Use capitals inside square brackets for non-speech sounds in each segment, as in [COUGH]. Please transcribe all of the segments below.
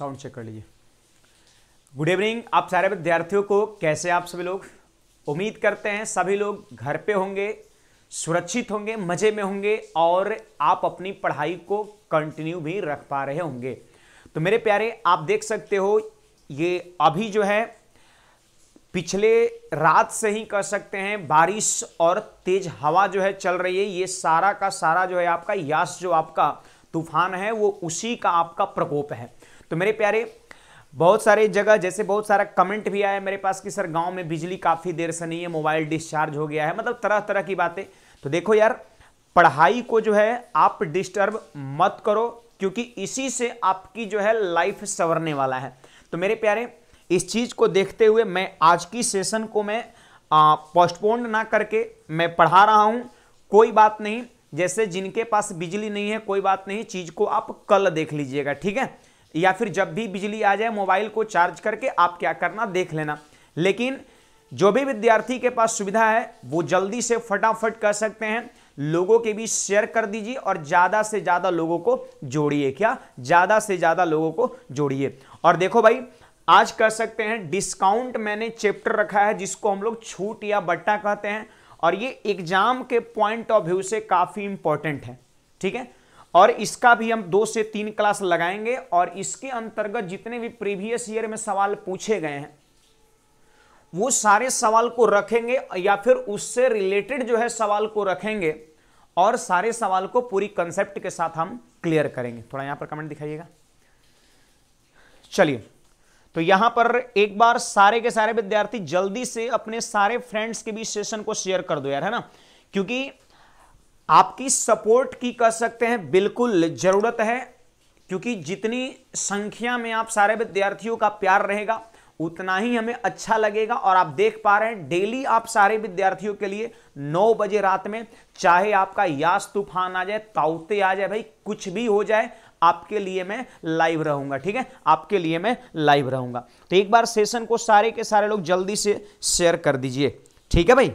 sound check कर लीजिए good evening आप सारे विद्यार्थियों को कैसे आप सभी लोग उम्मीद करते हैं सभी लोग घर पे होंगे सुरक्षित होंगे मज़े में होंगे और आप अपनी पढ़ाई को कंटिन्यू भी रख पा रहे होंगे तो मेरे प्यारे आप देख सकते हो ये अभी जो है पिछले रात से ही कह सकते हैं बारिश और तेज हवा जो है चल रही है ये सारा का सारा जो है आपका यास जो आपका तूफान है वो उसी का आपका प्रकोप है तो मेरे प्यारे बहुत सारे जगह जैसे बहुत सारा कमेंट भी आया मेरे पास कि सर गांव में बिजली काफ़ी देर से नहीं है मोबाइल डिस्चार्ज हो गया है मतलब तरह तरह की बातें तो देखो यार पढ़ाई को जो है आप डिस्टर्ब मत करो क्योंकि इसी से आपकी जो है लाइफ संवरने वाला है तो मेरे प्यारे इस चीज़ को देखते हुए मैं आज की सेशन को मैं पोस्टपोन्ड ना करके मैं पढ़ा रहा हूँ कोई बात नहीं जैसे जिनके पास बिजली नहीं है कोई बात नहीं चीज़ को आप कल देख लीजिएगा ठीक है या फिर जब भी बिजली आ जाए मोबाइल को चार्ज करके आप क्या करना देख लेना लेकिन जो भी विद्यार्थी के पास सुविधा है वो जल्दी से फटाफट कर सकते हैं लोगों के बीच शेयर कर दीजिए और ज़्यादा से ज़्यादा लोगों को जोड़िए क्या ज़्यादा से ज़्यादा लोगों को जोड़िए और देखो भाई आज कर सकते हैं डिस्काउंट मैंने चैप्टर रखा है जिसको हम लोग छूट या बट्टा कहते हैं और ये एग्जाम के पॉइंट ऑफ व्यू से काफ़ी इंपॉर्टेंट है ठीक है और इसका भी हम दो से तीन क्लास लगाएंगे और इसके अंतर्गत जितने भी प्रीवियस ईयर में सवाल पूछे गए हैं वो सारे सवाल को रखेंगे या फिर उससे रिलेटेड जो है सवाल को रखेंगे और सारे सवाल को पूरी कंसेप्ट के साथ हम क्लियर करेंगे थोड़ा यहां पर कमेंट दिखाइएगा चलिए तो यहां पर एक बार सारे के सारे विद्यार्थी जल्दी से अपने सारे फ्रेंड्स के बीच सेशन को शेयर कर दो यार है ना क्योंकि आपकी सपोर्ट की कह सकते हैं बिल्कुल जरूरत है क्योंकि जितनी संख्या में आप सारे विद्यार्थियों का प्यार रहेगा उतना ही हमें अच्छा लगेगा और आप देख पा रहे हैं डेली आप सारे विद्यार्थियों के लिए 9 बजे रात में चाहे आपका यास तूफान आ जाए ताउते आ जाए भाई कुछ भी हो जाए आपके लिए मैं लाइव रहूंगा ठीक है आपके लिए मैं लाइव रहूंगा तो एक बार सेशन को सारे के सारे लोग जल्दी से शेयर कर दीजिए ठीक है भाई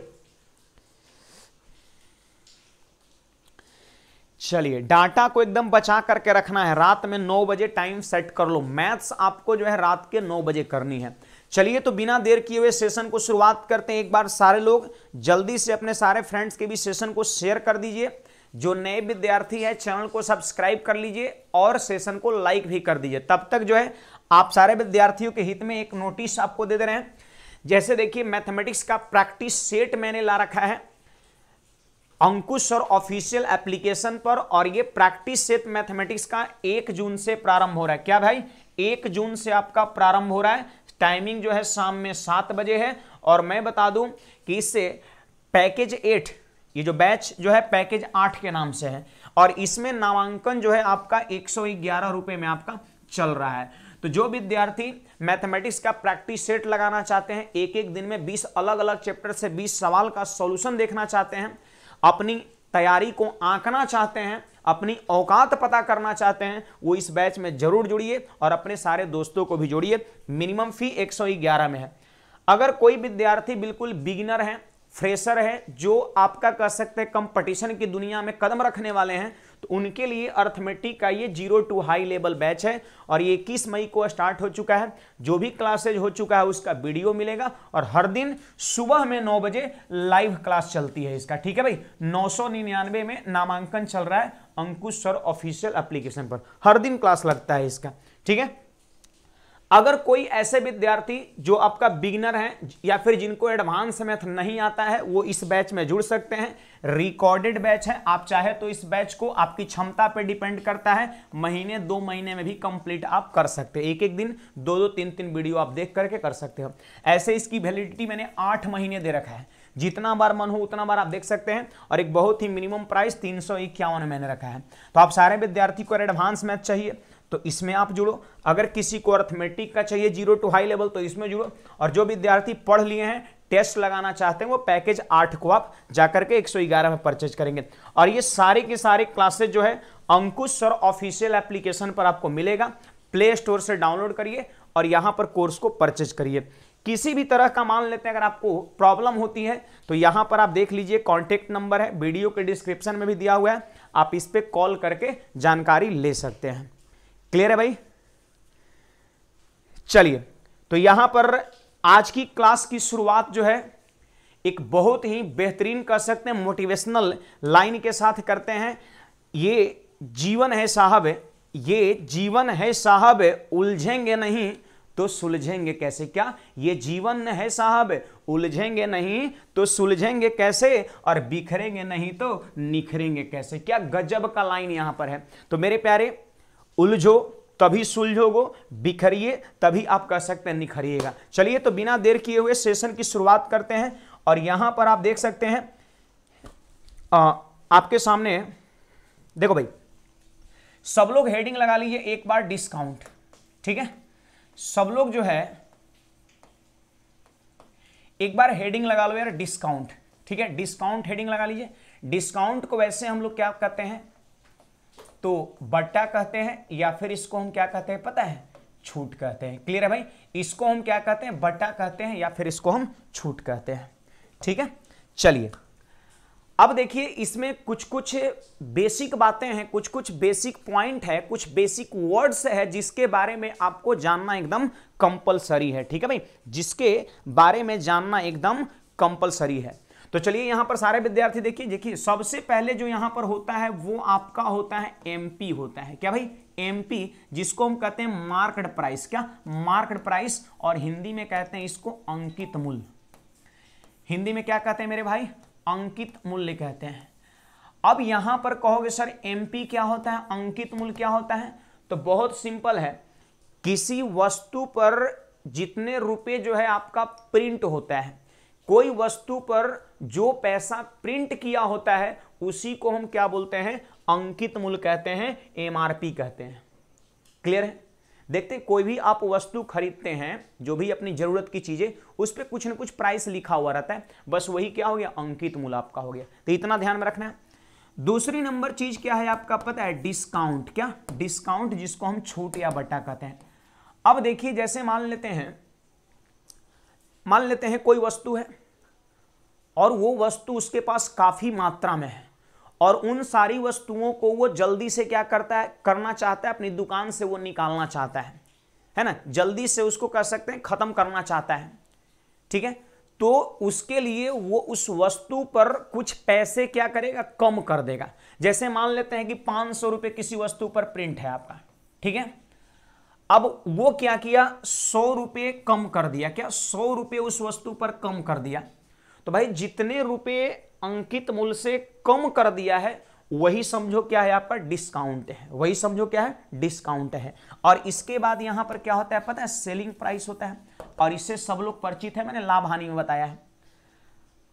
चलिए डाटा को एकदम बचा करके रखना है रात में नौ बजे टाइम सेट कर लो मैथ्स आपको जो है रात के नौ बजे करनी है चलिए तो बिना देर किए हुए सेशन को शुरुआत करते हैं एक बार सारे लोग जल्दी से अपने सारे फ्रेंड्स के भी सेशन को शेयर कर दीजिए जो नए विद्यार्थी है चैनल को सब्सक्राइब कर लीजिए और सेशन को लाइक भी कर दीजिए तब तक जो है आप सारे विद्यार्थियों के हित में एक नोटिस आपको दे दे रहे हैं जैसे देखिए मैथमेटिक्स का प्रैक्टिस सेट मैंने ला रखा है अंकुश और ऑफिशियल एप्लीकेशन पर और ये प्रैक्टिस सेट मैथमेटिक्स का एक जून से प्रारंभ हो रहा है क्या भाई एक जून से आपका प्रारंभ हो रहा है टाइमिंग जो है शाम में सात बजे है और मैं बता दूं कि इससे पैकेज एट ये जो बैच जो है पैकेज आठ के नाम से है और इसमें नामांकन जो है आपका एक सौ ग्यारह रुपये में आपका चल रहा है तो जो विद्यार्थी मैथमेटिक्स का प्रैक्टिस सेट लगाना चाहते हैं एक एक दिन में 20 अलग अलग चैप्टर से 20 सवाल का सॉल्यूशन देखना चाहते हैं अपनी तैयारी को आंकना चाहते हैं अपनी औकात पता करना चाहते हैं वो इस बैच में जरूर जुड़िए और अपने सारे दोस्तों को भी जोड़िए मिनिमम फी 111 में है अगर कोई विद्यार्थी बिल्कुल बिगिनर है फ्रेशर है जो आपका कह सकते हैं कंपटीशन की दुनिया में कदम रखने वाले हैं तो उनके लिए अर्थमेटिक का ये zero to high level batch है और ये इक्कीस मई को स्टार्ट हो चुका है जो भी क्लासेज हो चुका है उसका वीडियो मिलेगा और हर दिन सुबह में नौ बजे लाइव क्लास चलती है इसका ठीक है भाई नौ में नामांकन चल रहा है अंकुश सर ऑफिशियल एप्लीकेशन पर हर दिन क्लास लगता है इसका ठीक है अगर कोई ऐसे विद्यार्थी जो आपका बिगिनर है या फिर जिनको एडवांस मैथ नहीं आता है वो इस बैच में जुड़ सकते हैं रिकॉर्डेड बैच है आप चाहे तो इस बैच को आपकी क्षमता पर डिपेंड करता है महीने दो महीने में भी कंप्लीट आप कर सकते हैं एक एक दिन दो दो तीन तीन वीडियो आप देख करके कर सकते हो ऐसे इसकी वैलिडिटी मैंने आठ महीने दे रखा है जितना बार मन हो उतना बार आप देख सकते हैं और एक बहुत ही मिनिमम प्राइस तीन सौ मैंने रखा है तो आप सारे विद्यार्थी को एडवांस मैथ चाहिए तो इसमें आप जुड़ो अगर किसी को अर्थमेटिक का चाहिए जीरो टू हाई लेवल तो इसमें जुड़ो और जो विद्यार्थी पढ़ लिए हैं टेस्ट लगाना चाहते हैं वो पैकेज आठ को आप जाकर के 111 में परचेज करेंगे और ये सारे के सारे क्लासेज जो है अंकुश सर ऑफिशियल एप्लीकेशन पर आपको मिलेगा प्ले स्टोर से डाउनलोड करिए और यहाँ पर कोर्स को परचेज करिए किसी भी तरह का मान लेते हैं अगर आपको प्रॉब्लम होती है तो यहाँ पर आप देख लीजिए कॉन्टेक्ट नंबर है वीडियो के डिस्क्रिप्शन में भी दिया हुआ है आप इस पर कॉल करके जानकारी ले सकते हैं क्लियर है भाई चलिए तो यहां पर आज की क्लास की शुरुआत जो है एक बहुत ही बेहतरीन कर सकते हैं मोटिवेशनल लाइन के साथ करते हैं ये जीवन है साहब ये जीवन है साहब उलझेंगे नहीं तो सुलझेंगे कैसे क्या ये जीवन है साहब उलझेंगे नहीं तो सुलझेंगे कैसे और बिखरेंगे नहीं तो निखरेंगे कैसे क्या गजब का लाइन यहां पर है तो मेरे प्यारे उलझो तभी सुलझोगो बिखरिए तभी आप कह सकते हैं निखरिएगा चलिए तो बिना देर किए हुए सेशन की शुरुआत करते हैं और यहां पर आप देख सकते हैं आ, आपके सामने देखो भाई सब लोग हेडिंग लगा लीजिए एक बार डिस्काउंट ठीक है सब लोग जो है एक बार हेडिंग लगा लो यार डिस्काउंट ठीक है डिस्काउंट हेडिंग लगा लीजिए डिस्काउंट को वैसे हम लोग क्या कहते हैं तो बट्टा कहते हैं या फिर इसको हम क्या कहते हैं पता है छूट कहते हैं क्लियर है भाई इसको हम क्या कहते हैं बट्टा कहते हैं या फिर इसको हम छूट कहते हैं ठीक है चलिए अब देखिए इसमें कुछ कुछ बेसिक बातें हैं कुछ कुछ बेसिक पॉइंट है कुछ बेसिक वर्ड्स है जिसके बारे में आपको जानना एकदम कंपलसरी है ठीक है भाई जिसके बारे में जानना एकदम कंपलसरी है तो चलिए यहां पर सारे विद्यार्थी देखिए देखिए सबसे पहले जो यहां पर होता है वो आपका होता है एमपी होता है क्या भाई एमपी जिसको हम कहते हैं मार्केट प्राइस क्या मार्केट प्राइस और हिंदी में कहते हैं इसको अंकित मूल्य हिंदी में क्या कहते हैं मेरे भाई अंकित मूल्य कहते हैं अब यहां पर कहोगे सर एमपी क्या होता है अंकित मूल्य क्या होता है तो बहुत सिंपल है किसी वस्तु पर जितने रुपए जो है आपका प्रिंट होता है कोई वस्तु पर जो पैसा प्रिंट किया होता है उसी को हम क्या बोलते हैं अंकित मूल्य कहते हैं एमआरपी कहते हैं क्लियर है देखते हैं कोई भी आप वस्तु खरीदते हैं जो भी अपनी ज़रूरत की चीज़ें उस पर कुछ ना कुछ प्राइस लिखा हुआ रहता है बस वही क्या हो गया अंकित मूल्य आपका हो गया तो इतना ध्यान में रखना है दूसरी नंबर चीज़ क्या है आपका पता है डिस्काउंट क्या डिस्काउंट जिसको हम छूट या बट्टा कहते हैं अब देखिए जैसे मान लेते हैं मान लेते हैं कोई वस्तु है और वो वस्तु उसके पास काफ़ी मात्रा में है और उन सारी वस्तुओं को वो जल्दी से क्या करता है करना चाहता है अपनी दुकान से वो निकालना चाहता है है ना जल्दी से उसको कर सकते हैं ख़त्म करना चाहता है ठीक है तो उसके लिए वो उस वस्तु पर कुछ पैसे क्या करेगा कम कर देगा जैसे मान लेते हैं कि पांच सौ रुपये किसी वस्तु पर प्रिंट है आपका ठीक है अब वो क्या किया सौ रुपये कम कर दिया क्या सौ रुपये उस वस्तु पर कम कर दिया तो भाई जितने रुपये अंकित मूल्य से कम कर दिया है वही समझो क्या है आपका डिस्काउंट है वही समझो क्या है डिस्काउंट है और इसके बाद यहां पर क्या होता है पता है सेलिंग प्राइस होता है और इससे सब लोग परिचित है मैंने लाभ हानि में बताया है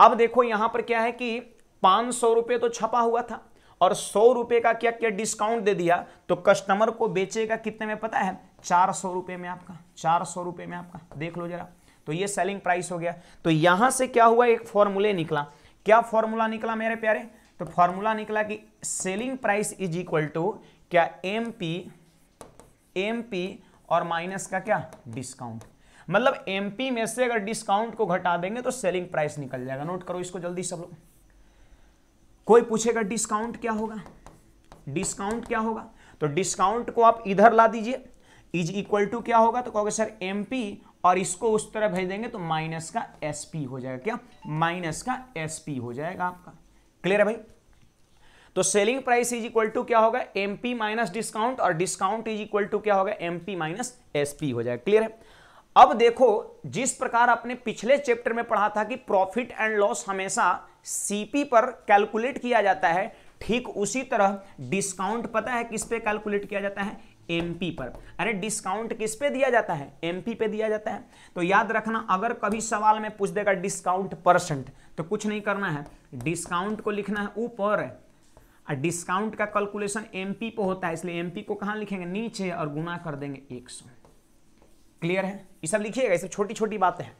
अब देखो यहां पर क्या है कि पांच सौ रुपए तो छपा हुआ था और सौ रुपये का क्या क्या डिस्काउंट दे दिया तो कस्टमर को बेचेगा कितने में पता है चार सौ रुपए में आपका चार सौ रुपये में आपका देख लो जरा तो ये सेलिंग प्राइस हो गया तो यहां से क्या हुआ एक फॉर्मूले निकला क्या फॉर्मूला निकला मेरे प्यारे तो फॉर्मूला निकला कि selling price is equal to क्या एम पी एम पी और माइनस का क्या डिस्काउंट मतलब एम पी में से अगर डिस्काउंट को घटा देंगे तो सेलिंग प्राइस निकल जाएगा नोट करो इसको जल्दी सब लोग कोई पूछेगा डिस्काउंट क्या होगा डिस्काउंट क्या होगा तो डिस्काउंट को आप इधर ला दीजिए इज इक्वल टू क्या होगा तो कहोगे सर एम और इसको उस तरह भेज देंगे तो माइनस का एस हो जाएगा क्या माइनस का एस हो जाएगा आपका क्लियर है भाई तो selling price is equal to क्या होगा एम पी माइनस डिस्काउंट और डिस्काउंट इज इक्वल टू क्या होगा M P minus S P हो जाएगा क्लियर है अब देखो जिस प्रकार आपने पिछले चैप्टर में पढ़ा था कि प्रॉफिट एंड लॉस हमेशा सीपी पर कैलकुलेट किया जाता है ठीक उसी तरह डिस्काउंट पता है किस पे कैलकुलेट किया जाता है एमपी पर अरे डिस्काउंट किस पे दिया जाता है एमपी पे दिया जाता है तो याद रखना अगर कभी सवाल में पूछ देगा डिस्काउंट परसेंट तो कुछ नहीं करना है डिस्काउंट को लिखना है ऊपर और डिस्काउंट का कैलकुलेशन एमपी पे होता है इसलिए एमपी को कहाँ लिखेंगे नीचे और गुना कर देंगे एक सौ क्लियर है ये सब लिखिएगा ये सब छोटी छोटी बातें हैं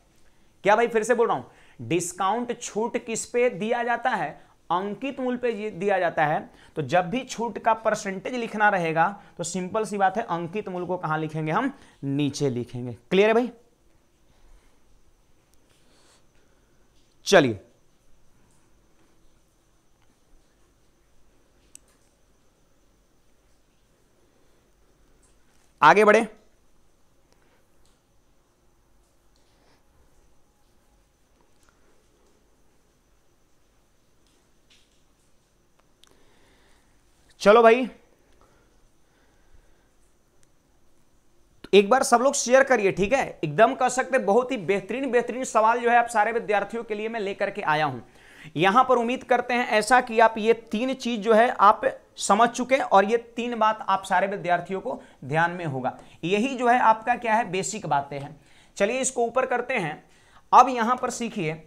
क्या भाई फिर से बोल रहा हूँ डिस्काउंट छूट किस पे दिया जाता है अंकित मूल पे दिया जाता है तो जब भी छूट का परसेंटेज लिखना रहेगा तो सिंपल सी बात है अंकित मूल को कहां लिखेंगे हम नीचे लिखेंगे क्लियर है भाई चलिए आगे बढ़े चलो भाई एक बार सब लोग शेयर करिए ठीक है एकदम कह सकते बहुत ही बेहतरीन बेहतरीन सवाल जो है आप सारे विद्यार्थियों के लिए मैं लेकर के आया हूं यहां पर उम्मीद करते हैं ऐसा कि आप ये तीन चीज जो है आप समझ चुके हैं और ये तीन बात आप सारे विद्यार्थियों को ध्यान में होगा यही जो है आपका क्या है बेसिक बातें हैं चलिए इसको ऊपर करते हैं अब यहां पर सीखिए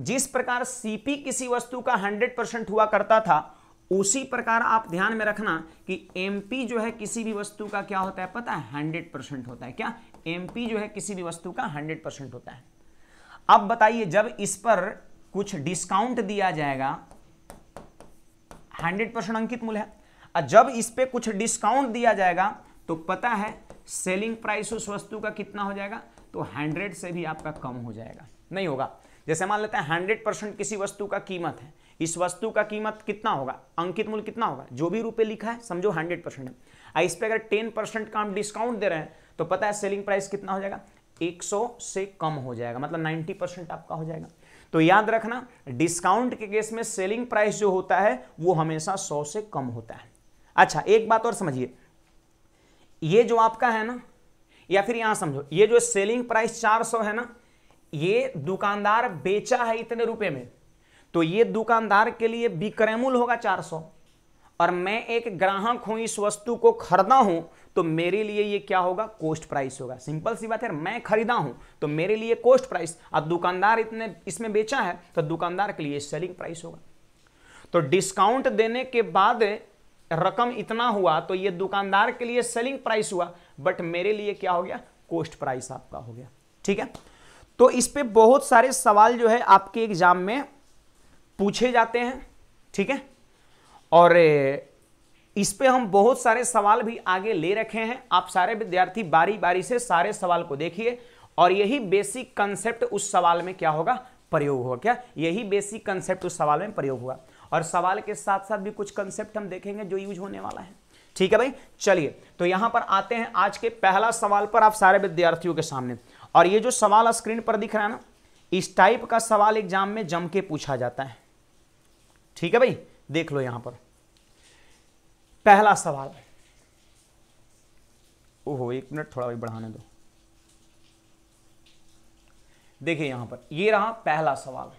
जिस प्रकार सीपी किसी वस्तु का हंड्रेड परसेंट हुआ करता था उसी प्रकार आप ध्यान में रखना कि एमपी जो है किसी भी वस्तु का क्या होता है पता है हंड्रेड परसेंट होता है क्या एमपी जो है किसी भी वस्तु का हंड्रेड परसेंट होता है अब बताइए जब इस पर कुछ डिस्काउंट दिया जाएगा हंड्रेड परसेंट अंकित मूल्य है और जब इस पर कुछ डिस्काउंट दिया जाएगा तो पता है सेलिंग प्राइस उस वस्तु का कितना हो जाएगा तो हंड्रेड से भी आपका कम हो जाएगा नहीं होगा जैसे मान लेते हैं हंड्रेड परसेंट किसी वस्तु का कीमत है इस वस्तु का कीमत कितना होगा अंकित मूल्य कितना होगा जो भी रुपए लिखा है समझो हंड्रेड परसेंट है इस पर अगर टेन परसेंट का हम डिस्काउंट दे रहे हैं तो पता है सेलिंग प्राइस कितना हो जाएगा 100 से कम हो जाएगा मतलब 90 परसेंट आपका हो जाएगा तो याद रखना डिस्काउंट के केस में सेलिंग प्राइस जो होता है वो हमेशा सौ से कम होता है अच्छा एक बात और समझिए ये जो आपका है ना या फिर यहां समझो ये जो सेलिंग प्राइस चार है ना ये दुकानदार बेचा है इतने रुपए में तो ये दुकानदार के लिए विक्रयमूल होगा होगा 400 और मैं एक ग्राहक हूं इस वस्तु को खरीदा हूं तो मेरे लिए ये क्या होगा कोस्ट प्राइस होगा सिंपल सी बात है मैं खरीदा हूं तो मेरे लिए कोस्ट प्राइस अब दुकानदार इतने इसमें बेचा है तो दुकानदार के लिए सेलिंग प्राइस होगा तो डिस्काउंट देने के बाद रकम इतना हुआ तो ये दुकानदार के लिए सेलिंग प्राइस हुआ बट मेरे लिए क्या हो गया कोस्ट प्राइस आपका हो गया ठीक है तो इस पर बहुत सारे सवाल जो है आपके एग्जाम में पूछे जाते हैं ठीक है और इस पे हम बहुत सारे सवाल भी आगे ले रखे हैं आप सारे विद्यार्थी बारी बारी से सारे सवाल को देखिए और यही बेसिक कंसेप्ट उस सवाल में क्या होगा प्रयोग होगा क्या यही बेसिक कंसेप्ट उस सवाल में प्रयोग होगा और सवाल के साथ साथ भी कुछ कंसेप्ट हम देखेंगे जो यूज होने वाला है ठीक है भाई चलिए तो यहां पर आते हैं आज के पहला सवाल पर आप सारे विद्यार्थियों के सामने और ये जो सवाल स्क्रीन पर दिख रहा है ना इस टाइप का सवाल एग्जाम में जम के पूछा जाता है ठीक है भाई देख लो यहां पर पहला सवाल ओहो एक मिनट थोड़ा भाई बढ़ाने दो देखिए यहां पर ये रहा पहला सवाल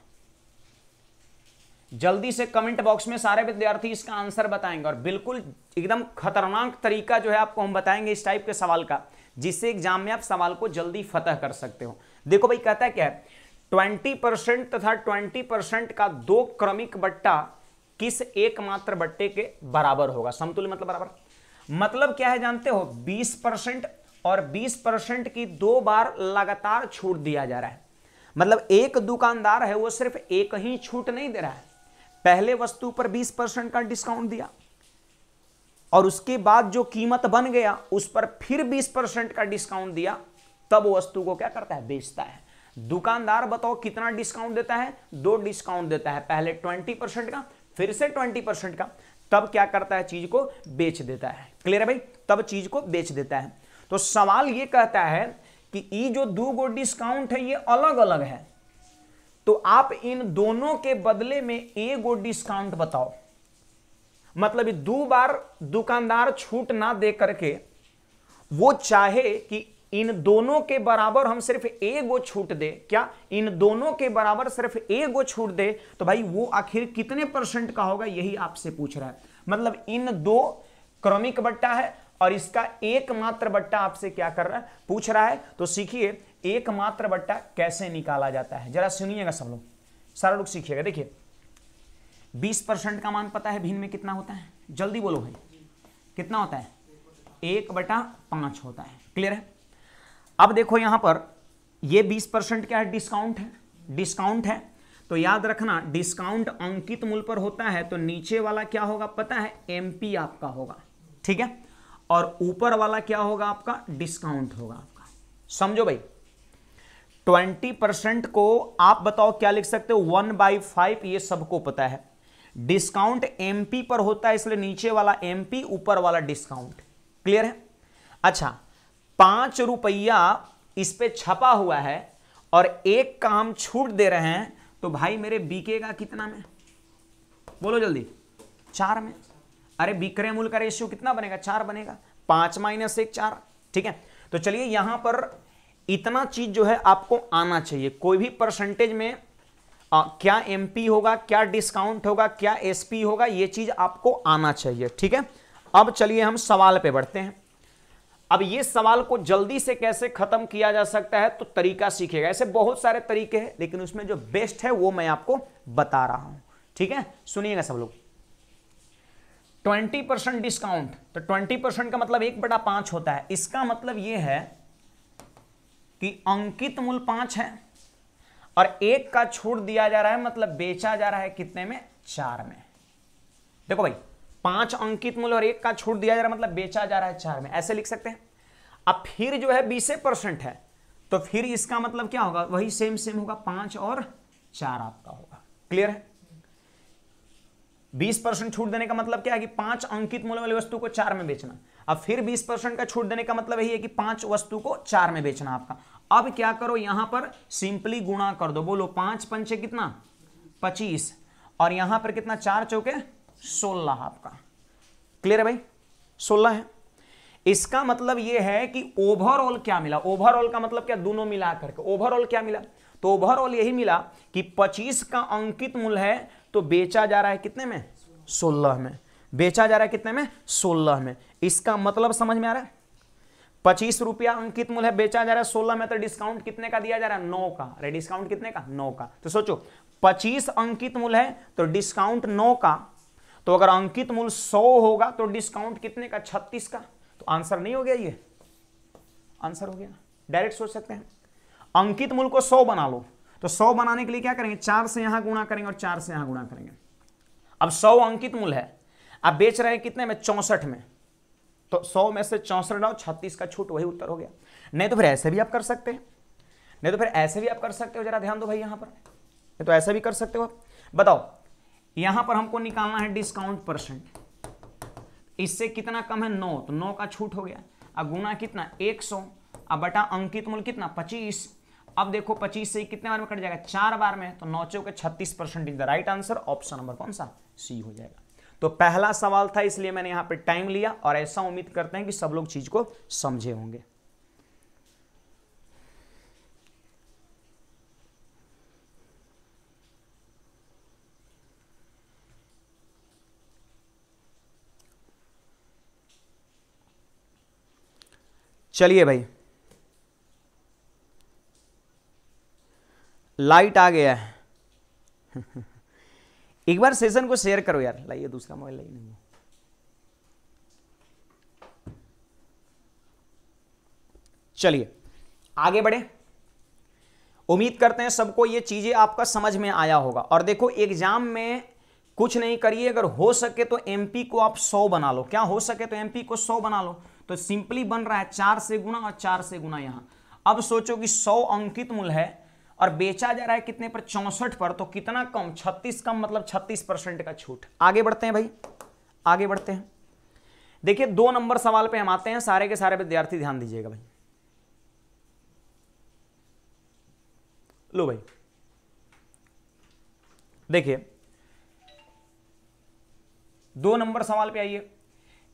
जल्दी से कमेंट बॉक्स में सारे विद्यार्थी इसका आंसर बताएंगे और बिल्कुल एकदम खतरनाक तरीका जो है आपको हम बताएंगे इस टाइप के सवाल का जिससे एग्जाम में आप सवाल को जल्दी फतह कर सकते हो देखो भाई कहता है क्या है ट्वेंटी परसेंट तथा ट्वेंटी परसेंट का दो क्रमिक बट्टा किस एकमात्र बट्टे के बराबर होगा समतुल्य मतलब बराबर मतलब क्या है जानते हो बीस परसेंट और बीस परसेंट की दो बार लगातार छूट दिया जा रहा है मतलब एक दुकानदार है वो सिर्फ एक ही छूट नहीं दे रहा है पहले वस्तु पर बीस परसेंट का डिस्काउंट दिया और उसके बाद जो कीमत बन गया उस पर फिर बीस परसेंट का डिस्काउंट दिया तब वस्तु को क्या करता है बेचता है दुकानदार बताओ कितना डिस्काउंट देता है दो डिस्काउंट देता है पहले ट्वेंटी परसेंट का फिर से ट्वेंटी परसेंट का तब क्या करता है चीज को बेच देता है क्लियर है भाई तब चीज को बेच देता है तो सवाल ये कहता है कि ये जो दो गो डिस्काउंट है ये अलग अलग है तो आप इन दोनों के बदले में ए गो डिस्काउंट बताओ मतलब दो बार दुकानदार छूट ना दे करके वो चाहे कि इन दोनों के बराबर हम सिर्फ ए गो छूट दे क्या इन दोनों के बराबर सिर्फ ए गो छूट दे तो भाई वो आखिर कितने परसेंट का होगा यही आपसे पूछ रहा है मतलब इन दो क्रमिक बट्टा है और इसका एकमात्र बट्टा आपसे क्या कर रहा है पूछ रहा है तो सीखिए एकमात्र बट्टा कैसे निकाला जाता है जरा सुनिएगा सब लोग सारा लोग सीखिएगा देखिए बीस परसेंट का मान पता है भिन्न में कितना होता है जल्दी बोलो भाई कितना होता है एक बटा पांच होता है क्लियर है अब देखो यहां पर ये 20 परसेंट क्या है डिस्काउंट है डिस्काउंट है तो याद रखना डिस्काउंट अंकित मूल पर होता है तो नीचे वाला क्या होगा पता है एम आपका होगा ठीक है और ऊपर वाला क्या होगा आपका डिस्काउंट होगा आपका समझो भाई ट्वेंटी परसेंट को आप बताओ क्या लिख सकते हो वन बाई फाइव ये सबको पता है डिस्काउंट एमपी पर होता है इसलिए नीचे वाला एमपी ऊपर वाला डिस्काउंट क्लियर है अच्छा पांच रुपया इस पे छपा हुआ है और एक काम छूट दे रहे हैं तो भाई मेरे बिकेगा कितना में बोलो जल्दी चार में अरे बिक्रय मूल्य का रेशियो कितना बनेगा चार बनेगा पांच माइनस एक चार ठीक है तो चलिए यहां पर इतना चीज जो है आपको आना चाहिए कोई भी परसेंटेज में आ, क्या एमपी होगा क्या डिस्काउंट होगा क्या एसपी होगा ये चीज आपको आना चाहिए ठीक है अब चलिए हम सवाल पे बढ़ते हैं अब ये सवाल को जल्दी से कैसे खत्म किया जा सकता है तो तरीका सीखेगा ऐसे बहुत सारे तरीके हैं लेकिन उसमें जो बेस्ट है वो मैं आपको बता रहा हूं ठीक है सुनिएगा सब लोग 20 परसेंट डिस्काउंट तो 20 परसेंट का मतलब एक बटा पांच होता है इसका मतलब ये है कि अंकित मूल पांच है और एक का छूट दिया जा रहा है मतलब बेचा जा रहा है कितने में चार में देखो भाई पांच अंकित मूल्य और एक का छूट दिया जा रहा मतलब बेचा जा रहा है चार में ऐसे लिख सकते हैं अब फिर जो है बीस परसेंट है तो फिर इसका मतलब क्या होगा वही सेम सेम होगा पांच और चार आपका होगा क्लियर है बीस परसेंट छूट देने का मतलब क्या है कि पांच अंकित मूल्य वाली वस्तु को चार में बेचना अब फिर बीस परसेंट का छूट देने का मतलब यही है कि पांच वस्तु को चार में बेचना आपका अब क्या करो यहां पर सिंपली गुणा कर दो बोलो पांच पंचे कितना पच्चीस और यहां पर कितना चार चौके सोलह आपका क्लियर है भाई सोलह है इसका मतलब यह है कि ओवरऑल क्या मिला ओवरऑल का मतलब क्या दोनों मिला करके ओवरऑल क्या मिला तो ओवरऑल यही मिला कि पच्चीस का अंकित मूल्य है तो बेचा जा रहा है कितने में सोलह में बेचा जा रहा है कितने में सोलह में इसका मतलब समझ में आ रहा है पच्चीस रुपया अंकित मूल्य है बेचा जा रहा है सोलह में तो डिस्काउंट कितने का दिया जा रहा है नौ का अरे डिस्काउंट कितने का नौ का तो सोचो पच्चीस अंकित मूल्य है तो डिस्काउंट नौ का तो अगर अंकित मूल्य सौ होगा तो डिस्काउंट कितने का छत्तीस का तो आंसर नहीं हो गया ये आंसर हो गया डायरेक्ट सोच सकते हैं अंकित मूल्य को सौ बना लो तो सौ बनाने के लिए क्या करेंगे चार से यहां गुणा करेंगे और चार से यहां गुणा करेंगे अब सौ अंकित मूल्य है आप बेच रहे हैं कितने में चौंसठ में तो सौ में से चौंसठ लाओ छत्तीस का छूट वही उत्तर हो गया नहीं तो फिर ऐसे भी आप कर सकते हैं नहीं तो फिर ऐसे भी आप कर सकते हो जरा ध्यान दो भाई यहां पर नहीं तो ऐसे भी कर सकते हो आप बताओ यहां पर हमको निकालना है डिस्काउंट परसेंट इससे कितना कम है नौ तो नौ का छूट हो गया अब गुना कितना एक सौ अब बटा अंकित मूल्य कितना पच्चीस अब देखो पच्चीस से कितने बार में कट जाएगा चार बार में तो नौ चौके छत्तीस percent is the right answer option number कौन सा सी हो जाएगा तो पहला सवाल था इसलिए मैंने यहां पर टाइम लिया और ऐसा उम्मीद करते हैं कि सब लोग चीज को समझे होंगे चलिए भाई लाइट आ गया है [LAUGHS] एक बार सेशन को शेयर करो यार लाइए दूसरा मोबाइल लाइए नहीं चलिए आगे बढ़े उम्मीद करते हैं सबको ये चीज़ें आपका समझ में आया होगा और देखो एग्जाम में कुछ नहीं करिए अगर हो सके तो एमपी को आप सौ बना लो क्या हो सके तो एमपी को सौ बना लो तो सिंपली बन रहा है चार से गुना और चार से गुना यहां अब सोचो कि सौ अंकित मूल्य है और बेचा जा रहा है कितने पर चौसठ पर तो कितना कम छत्तीस कम मतलब छत्तीस परसेंट का छूट आगे बढ़ते हैं भाई आगे बढ़ते हैं देखिए दो नंबर सवाल पे हम आते हैं सारे के सारे विद्यार्थी ध्यान दीजिएगा भाई लो भाई देखिए दो नंबर सवाल पे आइए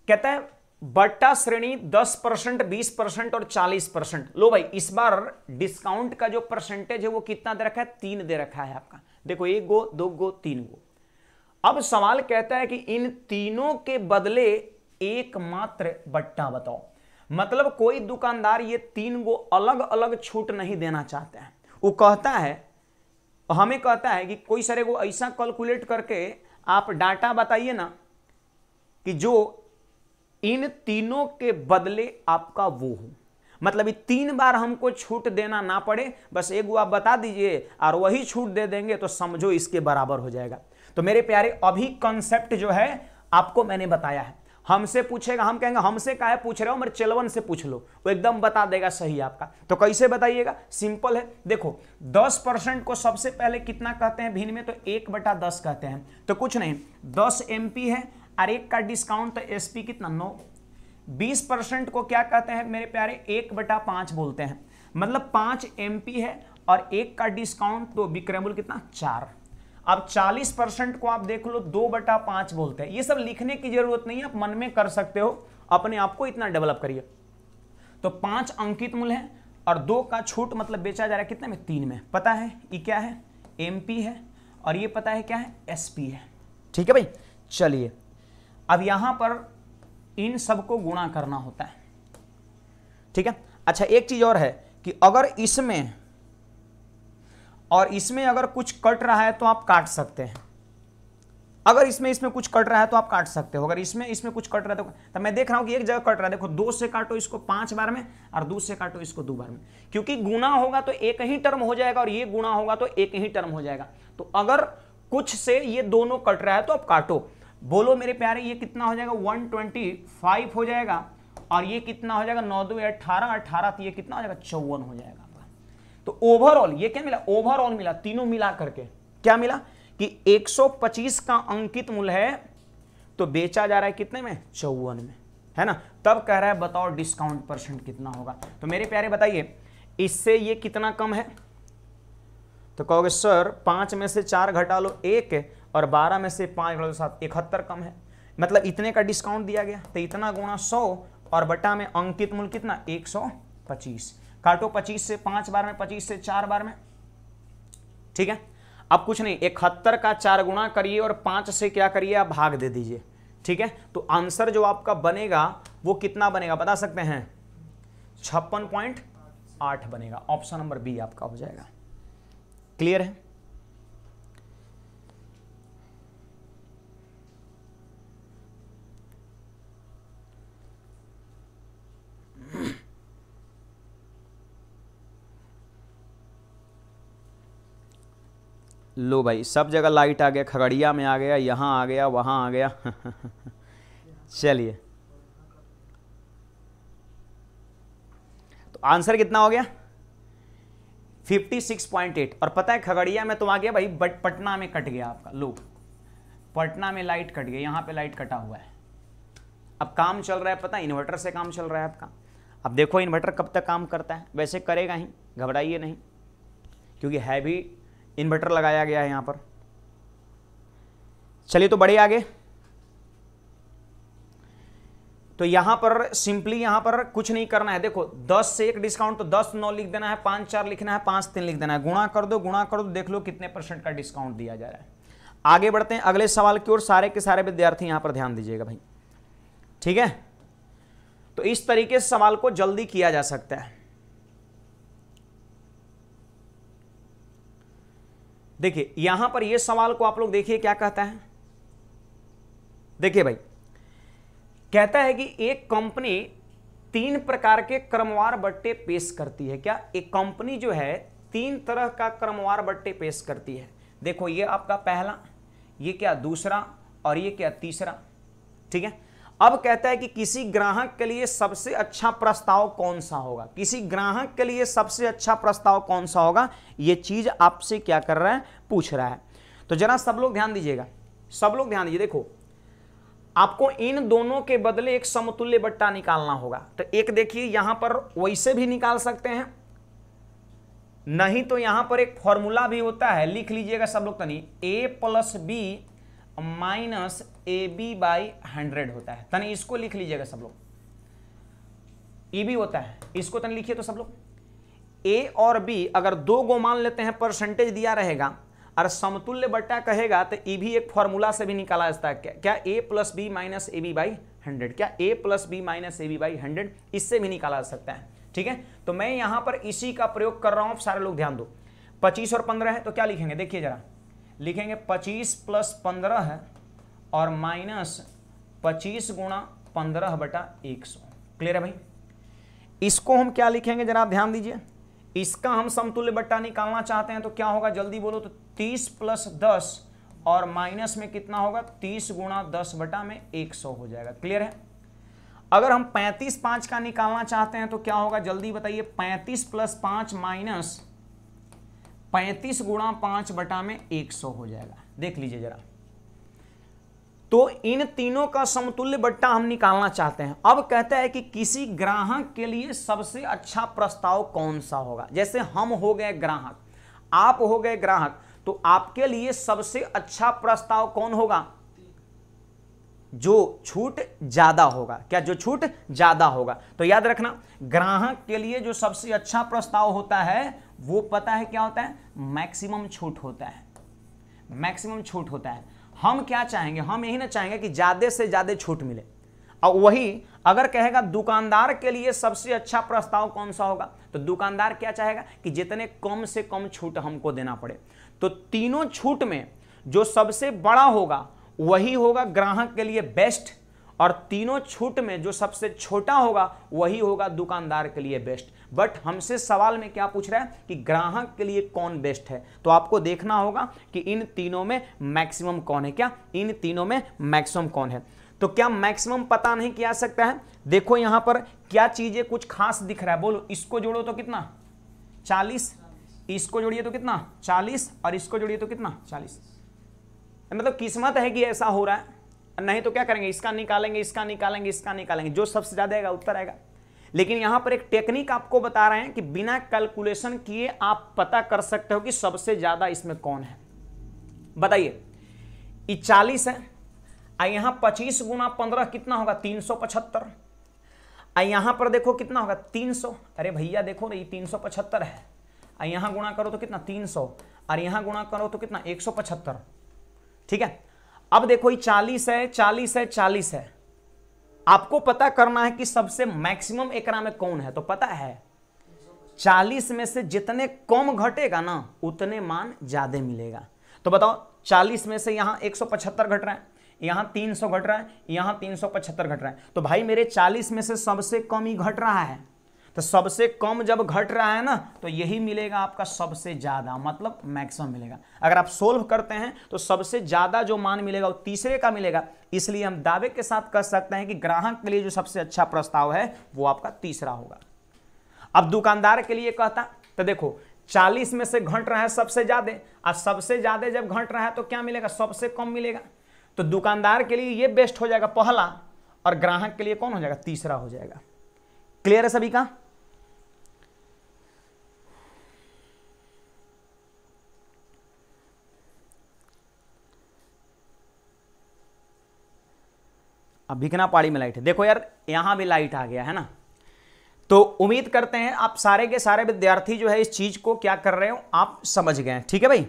कहता है बट्टा श्रेणी 10 परसेंट बीस परसेंट और 40 परसेंट लो भाई इस बार डिस्काउंट का जो परसेंटेज है वो कितना दे रखा है तीन दे रखा है आपका देखो एक गो दो गो तीन गो अब सवाल कहता है कि इन तीनों के बदले एकमात्र बट्टा बताओ मतलब कोई दुकानदार ये तीन गो अलग अलग छूट नहीं देना चाहते हैं वो कहता है हमें कहता है कि कोई सारे को ऐसा कैलकुलेट करके आप डाटा बताइए ना कि जो इन तीनों के बदले आपका वो हो मतलब ये तीन बार हमको छूट देना ना पड़े बस एक आप बता दीजिए और वही छूट दे देंगे तो समझो इसके बराबर हो जाएगा तो मेरे प्यारे अभी कॉन्सेप्ट जो है आपको मैंने बताया है हमसे पूछेगा हम कहेंगे हमसे है पूछ रहे हो मेरे चेलवन से पूछ लो वो एकदम बता देगा सही आपका तो कैसे बताइएगा सिंपल है देखो 10 परसेंट को सबसे पहले कितना कहते हैं भिन्न में तो एक बटा दस कहते हैं तो कुछ नहीं दस एमपी है और एक का डिस्काउंट तो एस पी कितना नौ बीस परसेंट को क्या कहते हैं मेरे प्यारे एक बटा पांच बोलते हैं मतलब पांच एम पी है और एक का डिस्काउंट तो विक्रमुल कितना चार अब 40 परसेंट को आप देख लो दो बटा पांच बोलते हैं ये सब लिखने की जरूरत नहीं है आप मन में कर सकते हो अपने आप को इतना डेवलप करिए तो पांच अंकित मूल है और दो का छूट मतलब बेचा जा रहा है कितने में तीन में पता है ये क्या है एमपी है और ये पता है क्या है एसपी है ठीक है भाई चलिए अब यहां पर इन सब को गुणा करना होता है ठीक है अच्छा एक चीज़ और है कि अगर इसमें और इसमें अगर कुछ कट रहा है तो आप काट सकते हैं अगर इसमें इसमें कुछ कट रहा है तो आप काट सकते हो अगर इसमें इसमें कुछ कट रहा है तो तब तो मैं देख रहा हूं कि एक जगह कट रहा है देखो दो से काटो इसको पांच बार में और दो से काटो इसको दो बार में क्योंकि गुना होगा तो एक ही टर्म हो जाएगा और ये गुना होगा तो एक ही टर्म हो जाएगा तो अगर कुछ से ये दोनों कट रहा है तो आप काटो बोलो मेरे प्यारे ये कितना हो जाएगा 125 हो जाएगा और ये कितना हो जाएगा नौ दो अठारह अठारह तो ये कितना हो जाएगा चौवन हो जाएगा तो ओवरऑल ये क्या मिला ओवरऑल मिला तीनों मिला करके क्या मिला कि 125 का अंकित मूल्य है तो बेचा जा रहा है कितने में चौवन में है ना तब कह रहा है बताओ डिस्काउंट परसेंट कितना होगा तो मेरे प्यारे बताइए इससे ये कितना कम है तो कहोगे सर पांच में से चार घटा लो एक और बारह में से पाँच घटा दो सात इकहत्तर कम है मतलब इतने का डिस्काउंट दिया गया तो इतना गुणा सौ और बटा में अंकित मूल्य कितना एक सौ पच्चीस काटो पच्चीस से पाँच बार में पच्चीस से चार बार में ठीक है अब कुछ नहीं इकहत्तर का चार गुणा करिए और पाँच से क्या करिए आप भाग दे दीजिए ठीक है तो आंसर जो आपका बनेगा वो कितना बनेगा बता सकते हैं छप्पन पॉइंट आठ बनेगा ऑप्शन नंबर बी आपका हो जाएगा क्लियर है लो भाई सब जगह लाइट आ गया खगड़िया में आ गया यहाँ आ गया वहाँ आ गया [LAUGHS] चलिए तो आंसर कितना हो गया 56.8 और पता है खगड़िया में तो आ गया भाई बट पटना में कट गया आपका लो पटना में लाइट कट गया यहाँ पे लाइट कटा हुआ है अब काम चल रहा है पता है इन्वर्टर से काम चल रहा है आपका अब देखो इन्वर्टर कब तक काम करता है वैसे करेगा ही घबराइए नहीं क्योंकि है भी इन्वर्टर लगाया गया है यहाँ पर चलिए तो बड़े आगे तो यहां पर सिंपली यहां पर कुछ नहीं करना है देखो दस से एक डिस्काउंट तो दस नौ लिख देना है पांच चार लिखना है पांच तीन लिख देना है गुणा कर दो गुणा कर दो देख लो कितने परसेंट का डिस्काउंट दिया जा रहा है आगे बढ़ते हैं अगले सवाल की ओर सारे के सारे विद्यार्थी यहां पर ध्यान दीजिएगा भाई ठीक है तो इस तरीके से सवाल को जल्दी किया जा सकता है देखिए यहां पर यह सवाल को आप लोग देखिए क्या कहता है देखिए भाई कहता है कि एक कंपनी तीन प्रकार के क्रमवार बट्टे पेश करती है क्या एक कंपनी जो है तीन तरह का क्रमवार बट्टे पेश करती है देखो ये आपका पहला ये क्या दूसरा और ये क्या तीसरा ठीक है अब कहता है कि किसी ग्राहक के लिए सबसे अच्छा प्रस्ताव कौन सा होगा किसी ग्राहक के लिए सबसे अच्छा प्रस्ताव कौन सा होगा यह चीज आपसे क्या कर रहा है पूछ रहा है तो जरा सब लोग ध्यान दीजिएगा सब लोग ध्यान दीजिए देखो आपको इन दोनों के बदले एक समतुल्य बट्टा निकालना होगा तो एक देखिए यहां पर वैसे भी निकाल सकते हैं नहीं तो यहां पर एक फॉर्मूला भी होता है लिख लीजिएगा सब लोग तो नहीं A plus B minus A B by hundred होता है तन इसको लिख लीजिएगा सब लोग ई बी होता है इसको तन लिखिए तो सब लोग ए और बी अगर दो गो मान लेते हैं परसेंटेज दिया रहेगा और समतुल्य बट्टा कहेगा तो ई भी एक फॉर्मूला से भी निकाला जाता है क्या A plus B minus A B by hundred क्या A plus B minus A B by hundred इससे भी निकाला जा सकता है ठीक है तो मैं यहां पर इसी का प्रयोग कर रहा हूं सारे लोग ध्यान दो पच्चीस और पंद्रह है तो क्या लिखेंगे देखिए जरा लिखेंगे पच्चीस प्लस पंद्रह है और माइनस पच्चीस गुणा पंद्रह बटा एक सौ क्लियर है भाई इसको हम क्या लिखेंगे जरा आप ध्यान दीजिए इसका हम समतुल्य बट्टा निकालना चाहते हैं तो क्या होगा जल्दी बोलो तो तीस प्लस दस और माइनस में कितना होगा तीस गुणा दस बटा में एक सौ हो जाएगा क्लियर है अगर हम पैंतीस पांच का निकालना चाहते हैं तो क्या होगा जल्दी बताइए पैंतीस प्लस पांच माइनस पैंतीस गुणा पांच बटा में एक सौ हो जाएगा देख लीजिए जरा तो इन तीनों का समतुल्य बट्टा हम निकालना चाहते हैं अब कहता है कि किसी ग्राहक के लिए सबसे अच्छा प्रस्ताव कौन सा होगा जैसे हम हो गए ग्राहक आप हो गए ग्राहक तो आपके लिए सबसे अच्छा प्रस्ताव कौन होगा जो छूट ज्यादा होगा क्या जो छूट ज्यादा होगा तो याद रखना ग्राहक के लिए जो सबसे अच्छा प्रस्ताव होता है वो पता है क्या होता है मैक्सिमम छूट होता है मैक्सिमम छूट होता है हम क्या चाहेंगे हम यही ना चाहेंगे कि ज़्यादा से ज़्यादा छूट मिले और वही अगर कहेगा दुकानदार के लिए सबसे अच्छा प्रस्ताव कौन सा होगा तो दुकानदार क्या चाहेगा कि जितने कम से कम छूट हमको देना पड़े तो तीनों छूट में जो सबसे बड़ा होगा वही होगा ग्राहक के लिए बेस्ट और तीनों छूट में जो सबसे छोटा होगा वही होगा दुकानदार के लिए बेस्ट बट हमसे सवाल में क्या पूछ रहा है कि ग्राहक के लिए कौन बेस्ट है तो आपको देखना होगा कि इन तीनों में मैक्सिमम कौन है क्या इन तीनों में मैक्सिमम कौन है तो क्या मैक्सिमम पता नहीं किया सकता है देखो यहां पर क्या चीजें कुछ खास दिख रहा है बोलो इसको जोड़ो तो कितना चालीस इसको जोड़िए तो कितना चालीस और इसको जोड़िए तो कितना चालीस मतलब किस्मत है कि ऐसा हो रहा है नहीं तो क्या करेंगे इसका निकालेंगे इसका निकालेंगे इसका निकालेंगे जो सबसे ज्यादा आएगा उत्तर आएगा लेकिन यहां पर एक टेक्निक आपको बता रहे हैं कि बिना कैलकुलेशन किए आप पता कर सकते हो कि सबसे ज्यादा इसमें कौन है बताइए चालीस है यहां पच्चीस गुना पंद्रह कितना होगा तीन सौ पचहत्तर यहां पर देखो कितना होगा तीन सौ अरे भैया देखो ना ये तीन सौ पचहत्तर है यहां गुणा करो तो कितना तीन सौ और यहां गुणा करो तो कितना एक सौ पचहत्तर ठीक है अब देखो ये चालीस है चालीस है चालीस है आपको पता करना है कि सबसे मैक्सिमम एकरा में कौन है तो पता है चालीस में से जितने कम घटेगा ना उतने मान ज्यादा मिलेगा तो बताओ चालीस में से यहां एक घट रहा है यहां 300 घट रहा है यहां 375 घट रहा है तो भाई मेरे 40 में से सबसे कम ही घट रहा है तो सबसे कम जब घट रहा है ना तो यही मिलेगा आपका सबसे ज़्यादा मतलब मैक्सिमम मिलेगा अगर आप सोल्व करते हैं तो सबसे ज़्यादा जो मान मिलेगा वो तीसरे का मिलेगा इसलिए हम दावे के साथ कह सकते हैं कि ग्राहक के लिए जो सबसे अच्छा प्रस्ताव है वो आपका तीसरा होगा अब दुकानदार के लिए कहता तो देखो चालीस में से घट रहा है सबसे ज़्यादा और सबसे ज़्यादा जब घट रहा है तो क्या मिलेगा सबसे कम मिलेगा तो दुकानदार के लिए ये बेस्ट हो जाएगा पहला और ग्राहक के लिए कौन हो जाएगा तीसरा हो जाएगा क्लियर है सभी का अब भिकना पहाड़ी में लाइट है देखो यार यहाँ भी लाइट आ गया है ना तो उम्मीद करते हैं आप सारे के सारे विद्यार्थी जो है इस चीज़ को क्या कर रहे हो आप समझ गए ठीक है भाई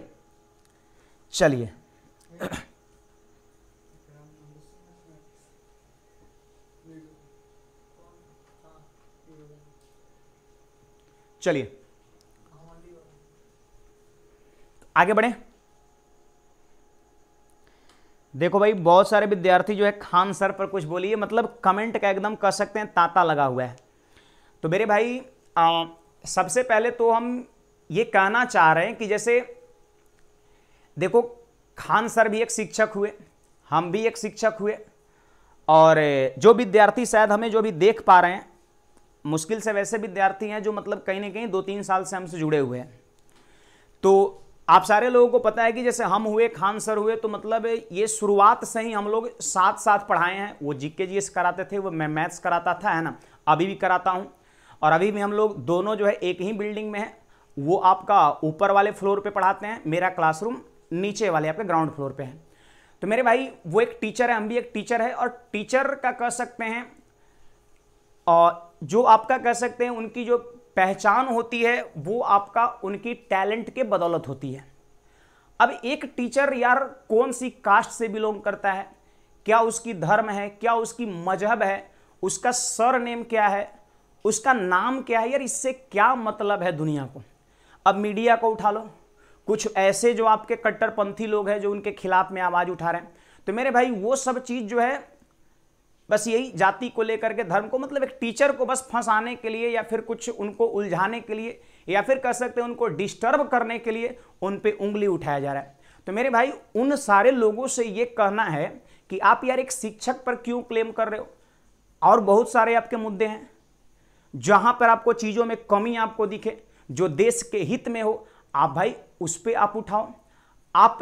चलिए चलिए आगे बढ़े देखो भाई बहुत सारे विद्यार्थी जो है खान सर पर कुछ बोलिए मतलब कमेंट का एकदम कह सकते हैं तांता लगा हुआ है तो मेरे भाई आ, सबसे पहले तो हम ये कहना चाह रहे हैं कि जैसे देखो खान सर भी एक शिक्षक हुए हम भी एक शिक्षक हुए और जो विद्यार्थी शायद हमें जो भी देख पा रहे हैं मुश्किल से वैसे विद्यार्थी हैं जो मतलब कहीं ना कहीं दो तीन साल से हमसे जुड़े हुए हैं तो आप सारे लोगों को पता है कि जैसे हम हुए खान सर हुए तो मतलब ये शुरुआत से ही हम लोग साथ साथ पढ़ाए हैं वो जी के जी कराते थे वो मैं मैथ्स कराता था है ना अभी भी कराता हूँ और अभी भी हम लोग दोनों जो है एक ही बिल्डिंग में है वो आपका ऊपर वाले फ्लोर पे पढ़ाते हैं मेरा क्लासरूम नीचे वाले आपके ग्राउंड फ्लोर पे है तो मेरे भाई वो एक टीचर है हम भी एक टीचर है और टीचर का कह सकते हैं और जो आपका कह सकते हैं उनकी जो पहचान होती है वो आपका उनकी टैलेंट के बदौलत होती है अब एक टीचर यार कौन सी कास्ट से बिलोंग करता है क्या उसकी धर्म है क्या उसकी मजहब है उसका सर नेम क्या है उसका नाम क्या है यार इससे क्या मतलब है दुनिया को अब मीडिया को उठा लो कुछ ऐसे जो आपके कट्टरपंथी लोग हैं जो उनके खिलाफ में आवाज़ उठा रहे हैं तो मेरे भाई वो सब चीज़ जो है बस यही जाति को लेकर के धर्म को मतलब एक टीचर को बस फंसाने के लिए या फिर कुछ उनको उलझाने के लिए या फिर कह सकते हैं उनको डिस्टर्ब करने के लिए उन पर उंगली उठाया जा रहा है तो मेरे भाई उन सारे लोगों से ये कहना है कि आप यार एक शिक्षक पर क्यों क्लेम कर रहे हो और बहुत सारे आपके मुद्दे हैं जहां पर आपको चीज़ों में कमी आपको दिखे जो देश के हित में हो आप भाई उस पर आप उठाओ आप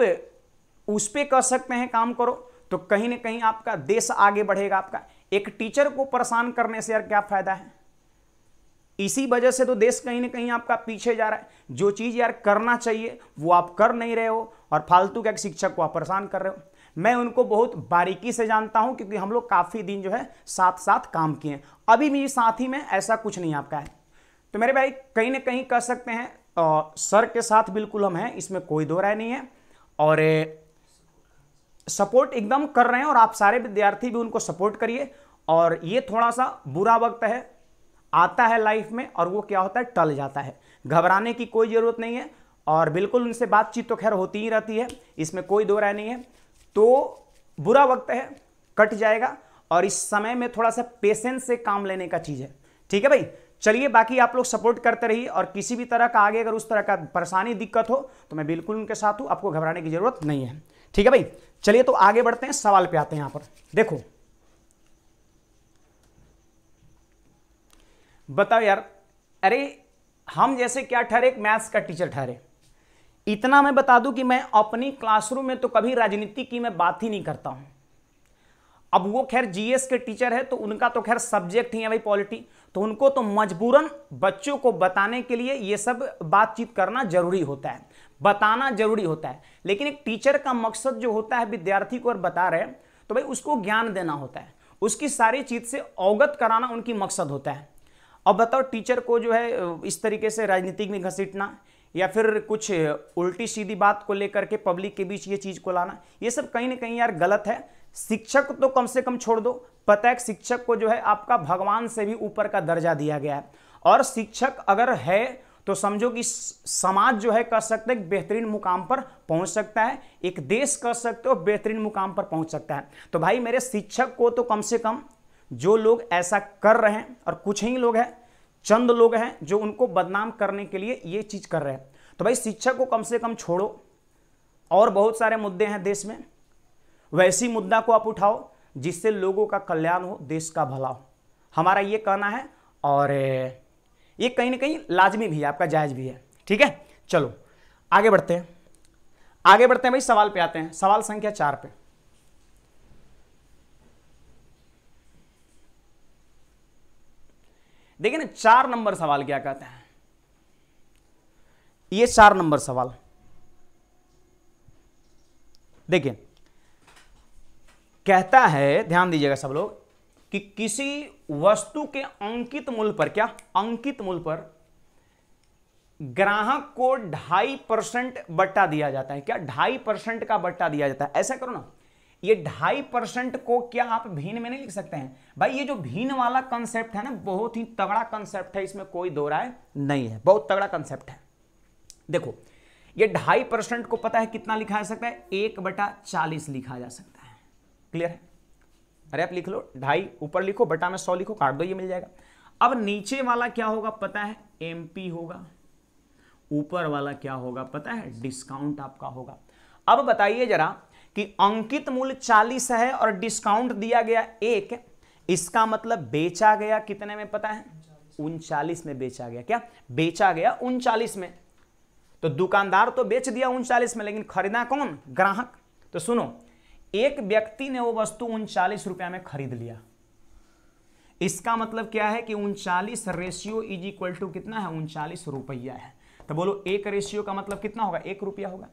उस पर कह सकते हैं काम करो तो कहीं ना कहीं आपका देश आगे बढ़ेगा आपका एक टीचर को परेशान करने से यार क्या फायदा है इसी वजह से तो देश कहीं ना कहीं आपका पीछे जा रहा है जो चीज़ यार करना चाहिए वो आप कर नहीं रहे हो और फालतू के शिक्षक को आप परेशान कर रहे हो मैं उनको बहुत बारीकी से जानता हूं क्योंकि हम लोग काफ़ी दिन जो है साथ साथ काम किए हैं अभी मेरी साथी में ऐसा कुछ नहीं आपका है तो मेरे भाई कहीं ना कहीं कह सकते हैं आ, सर के साथ बिल्कुल हम हैं इसमें कोई दो राय नहीं है और सपोर्ट एकदम कर रहे हैं और आप सारे विद्यार्थी भी उनको सपोर्ट करिए और ये थोड़ा सा बुरा वक्त है आता है लाइफ में और वो क्या होता है टल जाता है घबराने की कोई ज़रूरत नहीं है और बिल्कुल उनसे बातचीत तो खैर होती ही रहती है इसमें कोई दो राय नहीं है तो बुरा वक्त है कट जाएगा और इस समय में थोड़ा सा पेशेंस से काम लेने का चीज़ है ठीक है भाई चलिए बाकी आप लोग सपोर्ट करते रहिए और किसी भी तरह का आगे अगर उस तरह का परेशानी दिक्कत हो तो मैं बिल्कुल उनके साथ हूँ आपको घबराने की ज़रूरत नहीं है ठीक है भाई चलिए तो आगे बढ़ते हैं सवाल पे आते हैं यहां पर देखो बताओ यार अरे हम जैसे क्या ठहरे एक मैथ्स का टीचर ठहरे इतना मैं बता दूं कि मैं अपनी क्लासरूम में तो कभी राजनीति की मैं बात ही नहीं करता हूं अब वो खैर जीएस के टीचर है तो उनका तो खैर सब्जेक्ट ही है भाई पॉलिटी तो उनको तो मजबूरन बच्चों को बताने के लिए ये सब बातचीत करना जरूरी होता है बताना जरूरी होता है लेकिन एक टीचर का मकसद जो होता है विद्यार्थी को और बता रहे हैं तो भाई उसको ज्ञान देना होता है उसकी सारी चीज़ से अवगत कराना उनकी मकसद होता है अब बताओ टीचर को जो है इस तरीके से राजनीति में घसीटना या फिर कुछ उल्टी सीधी बात को लेकर के पब्लिक के बीच ये चीज़ को लाना ये सब कहीं ना कहीं यार गलत है शिक्षक तो कम से कम छोड़ दो पता है शिक्षक को जो है आपका भगवान से भी ऊपर का दर्जा दिया गया है और शिक्षक अगर है तो समझो कि समाज जो है कह सकते हैं बेहतरीन मुकाम पर पहुंच सकता है एक देश कह सकते हो बेहतरीन मुकाम पर पहुंच सकता है तो भाई मेरे शिक्षक को तो कम से कम जो लोग ऐसा कर रहे हैं और कुछ ही लोग हैं चंद लोग हैं जो उनको बदनाम करने के लिए ये चीज़ कर रहे हैं तो भाई शिक्षक को कम से कम छोड़ो और बहुत सारे मुद्दे हैं देश में वैसी मुद्दा को आप उठाओ जिससे लोगों का कल्याण हो देश का भला हो हमारा ये कहना है और ये कहीं ना कहीं लाजमी भी है आपका जायज़ भी है ठीक है चलो आगे बढ़ते हैं आगे बढ़ते हैं भाई सवाल पे आते हैं सवाल संख्या चार पे देखिए ना चार नंबर सवाल क्या कहते हैं ये चार नंबर सवाल देखिए कहता है ध्यान दीजिएगा सब लोग कि किसी वस्तु के अंकित मूल्य पर क्या अंकित मूल्य पर ग्राहक को ढाई परसेंट बट्टा दिया जाता है क्या ढाई परसेंट का बट्टा दिया जाता है ऐसा करो ना ये ढाई परसेंट को क्या आप भीन में नहीं लिख सकते हैं भाई ये जो भीन वाला कंसेप्ट है ना बहुत ही तगड़ा कंसेप्ट है इसमें कोई दो राय नहीं है बहुत तगड़ा कंसेप्ट है देखो ये ढाई परसेंट को पता है कितना लिखा जा सकता है एक बटा चालीस लिखा जा सकता है क्लियर है अरे आप लिख लो ढाई ऊपर लिखो बटा में सौ लिखो काट दो ये मिल जाएगा अब नीचे वाला क्या होगा पता है एम होगा ऊपर वाला क्या होगा पता है डिस्काउंट आपका होगा अब बताइए जरा कि अंकित मूल्य चालीस है और डिस्काउंट दिया गया एक इसका मतलब बेचा गया कितने में पता है उनचालीस में बेचा गया क्या बेचा गया उनचालीस में तो दुकानदार तो बेच दिया उनचालीस में लेकिन खरीदा कौन ग्राहक तो सुनो एक व्यक्ति ने वो वस्तु उनचालीस रुपया में खरीद लिया इसका मतलब क्या है कि उनचालीस रेशियो इज इक्वल टू कितना है उनचालीस रुपया है तो बोलो एक रेशियो का मतलब कितना होगा एक रुपया होगा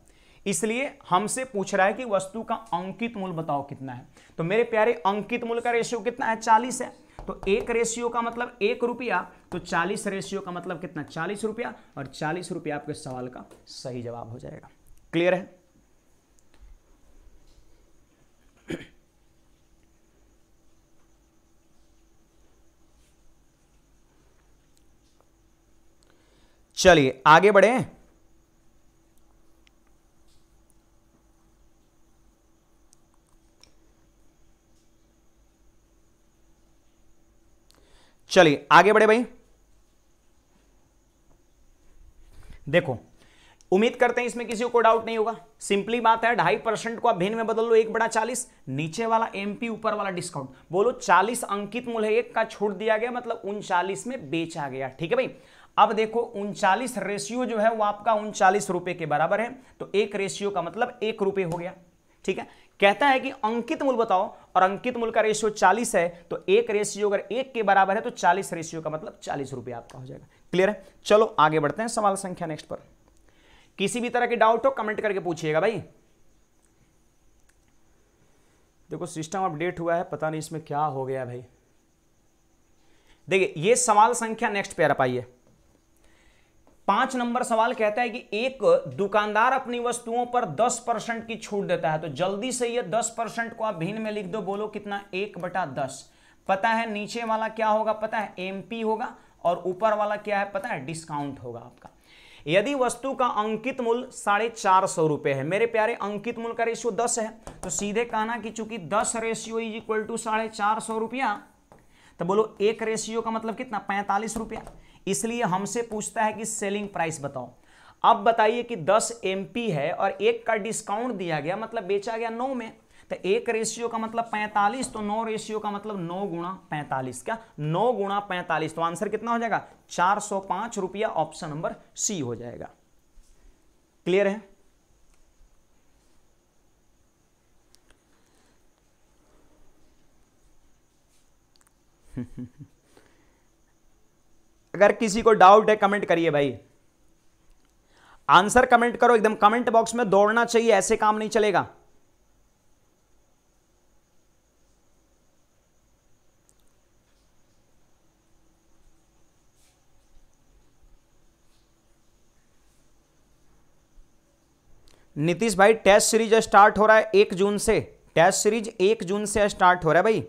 इसलिए हमसे पूछ रहा है कि वस्तु का अंकित मूल्य बताओ कितना है तो मेरे प्यारे अंकित मूल्य का रेशियो कितना है चालीस है तो एक रेशियो का मतलब एक रुपया तो चालीस रेशियो का मतलब कितना चालीस रुपया और चालीस रुपया आपके सवाल का सही जवाब हो जाएगा क्लियर है चलिए आगे बढ़े चलिए आगे बढ़े भाई देखो उम्मीद करते हैं इसमें किसी को डाउट नहीं होगा सिंपली बात है ढाई परसेंट को आप भिन्न में बदल लो एक बड़ा चालीस नीचे वाला एमपी ऊपर वाला डिस्काउंट बोलो चालीस अंकित मूल्य एक का छूट दिया गया मतलब उनचालीस में बेचा गया ठीक है भाई अब देखो उनचालीस रेशियो जो है वो आपका उनचालीस रुपए के बराबर है तो एक रेशियो का मतलब एक रुपए हो गया ठीक है कहता है कि अंकित मूल बताओ और अंकित मूल का रेशियो 40 है तो एक रेशियो अगर एक के बराबर है तो 40 रेशियो का मतलब चालीस रुपए आपका हो जाएगा क्लियर है चलो आगे बढ़ते हैं सवाल संख्या नेक्स्ट पर किसी भी तरह के डाउट हो कमेंट करके पूछिएगा भाई देखो सिस्टम अपडेट हुआ है पता नहीं इसमें क्या हो गया भाई देखिए ये सवाल संख्या नेक्स्ट पे आ पाइए पांच नंबर सवाल कहता है कि एक दुकानदार अपनी वस्तुओं पर दस परसेंट की छूट देता है तो जल्दी से ये दस परसेंट को आप भिन्न में लिख दो बोलो कितना एक बटा दस पता है नीचे वाला क्या होगा पता है एमपी होगा और ऊपर वाला क्या है पता है डिस्काउंट होगा आपका यदि वस्तु का अंकित मूल्य साढ़े चार सौ रुपए है मेरे प्यारे अंकित मूल का रेशियो दस है तो सीधे कहना कि चूंकि दस रेशियो इज इक्वल टू साढ़े चार सौ रुपया तो बोलो एक रेशियो का मतलब कितना पैंतालीस रुपया इसलिए हमसे पूछता है कि सेलिंग प्राइस बताओ अब बताइए कि 10 एम है और एक का डिस्काउंट दिया गया मतलब बेचा गया नौ में तो एक रेशियो का मतलब 45 तो नौ रेशियो का मतलब नौ गुणा पैंतालीस क्या नौ गुणा पैंतालीस तो आंसर कितना हो जाएगा चार सौ पांच रुपया ऑप्शन नंबर सी हो जाएगा क्लियर है [LAUGHS] अगर किसी को डाउट है कमेंट करिए भाई आंसर कमेंट करो एकदम कमेंट बॉक्स में दौड़ना चाहिए ऐसे काम नहीं चलेगा नीतीश भाई टेस्ट सीरीज स्टार्ट हो रहा है एक जून से टेस्ट सीरीज एक जून से स्टार्ट हो रहा है भाई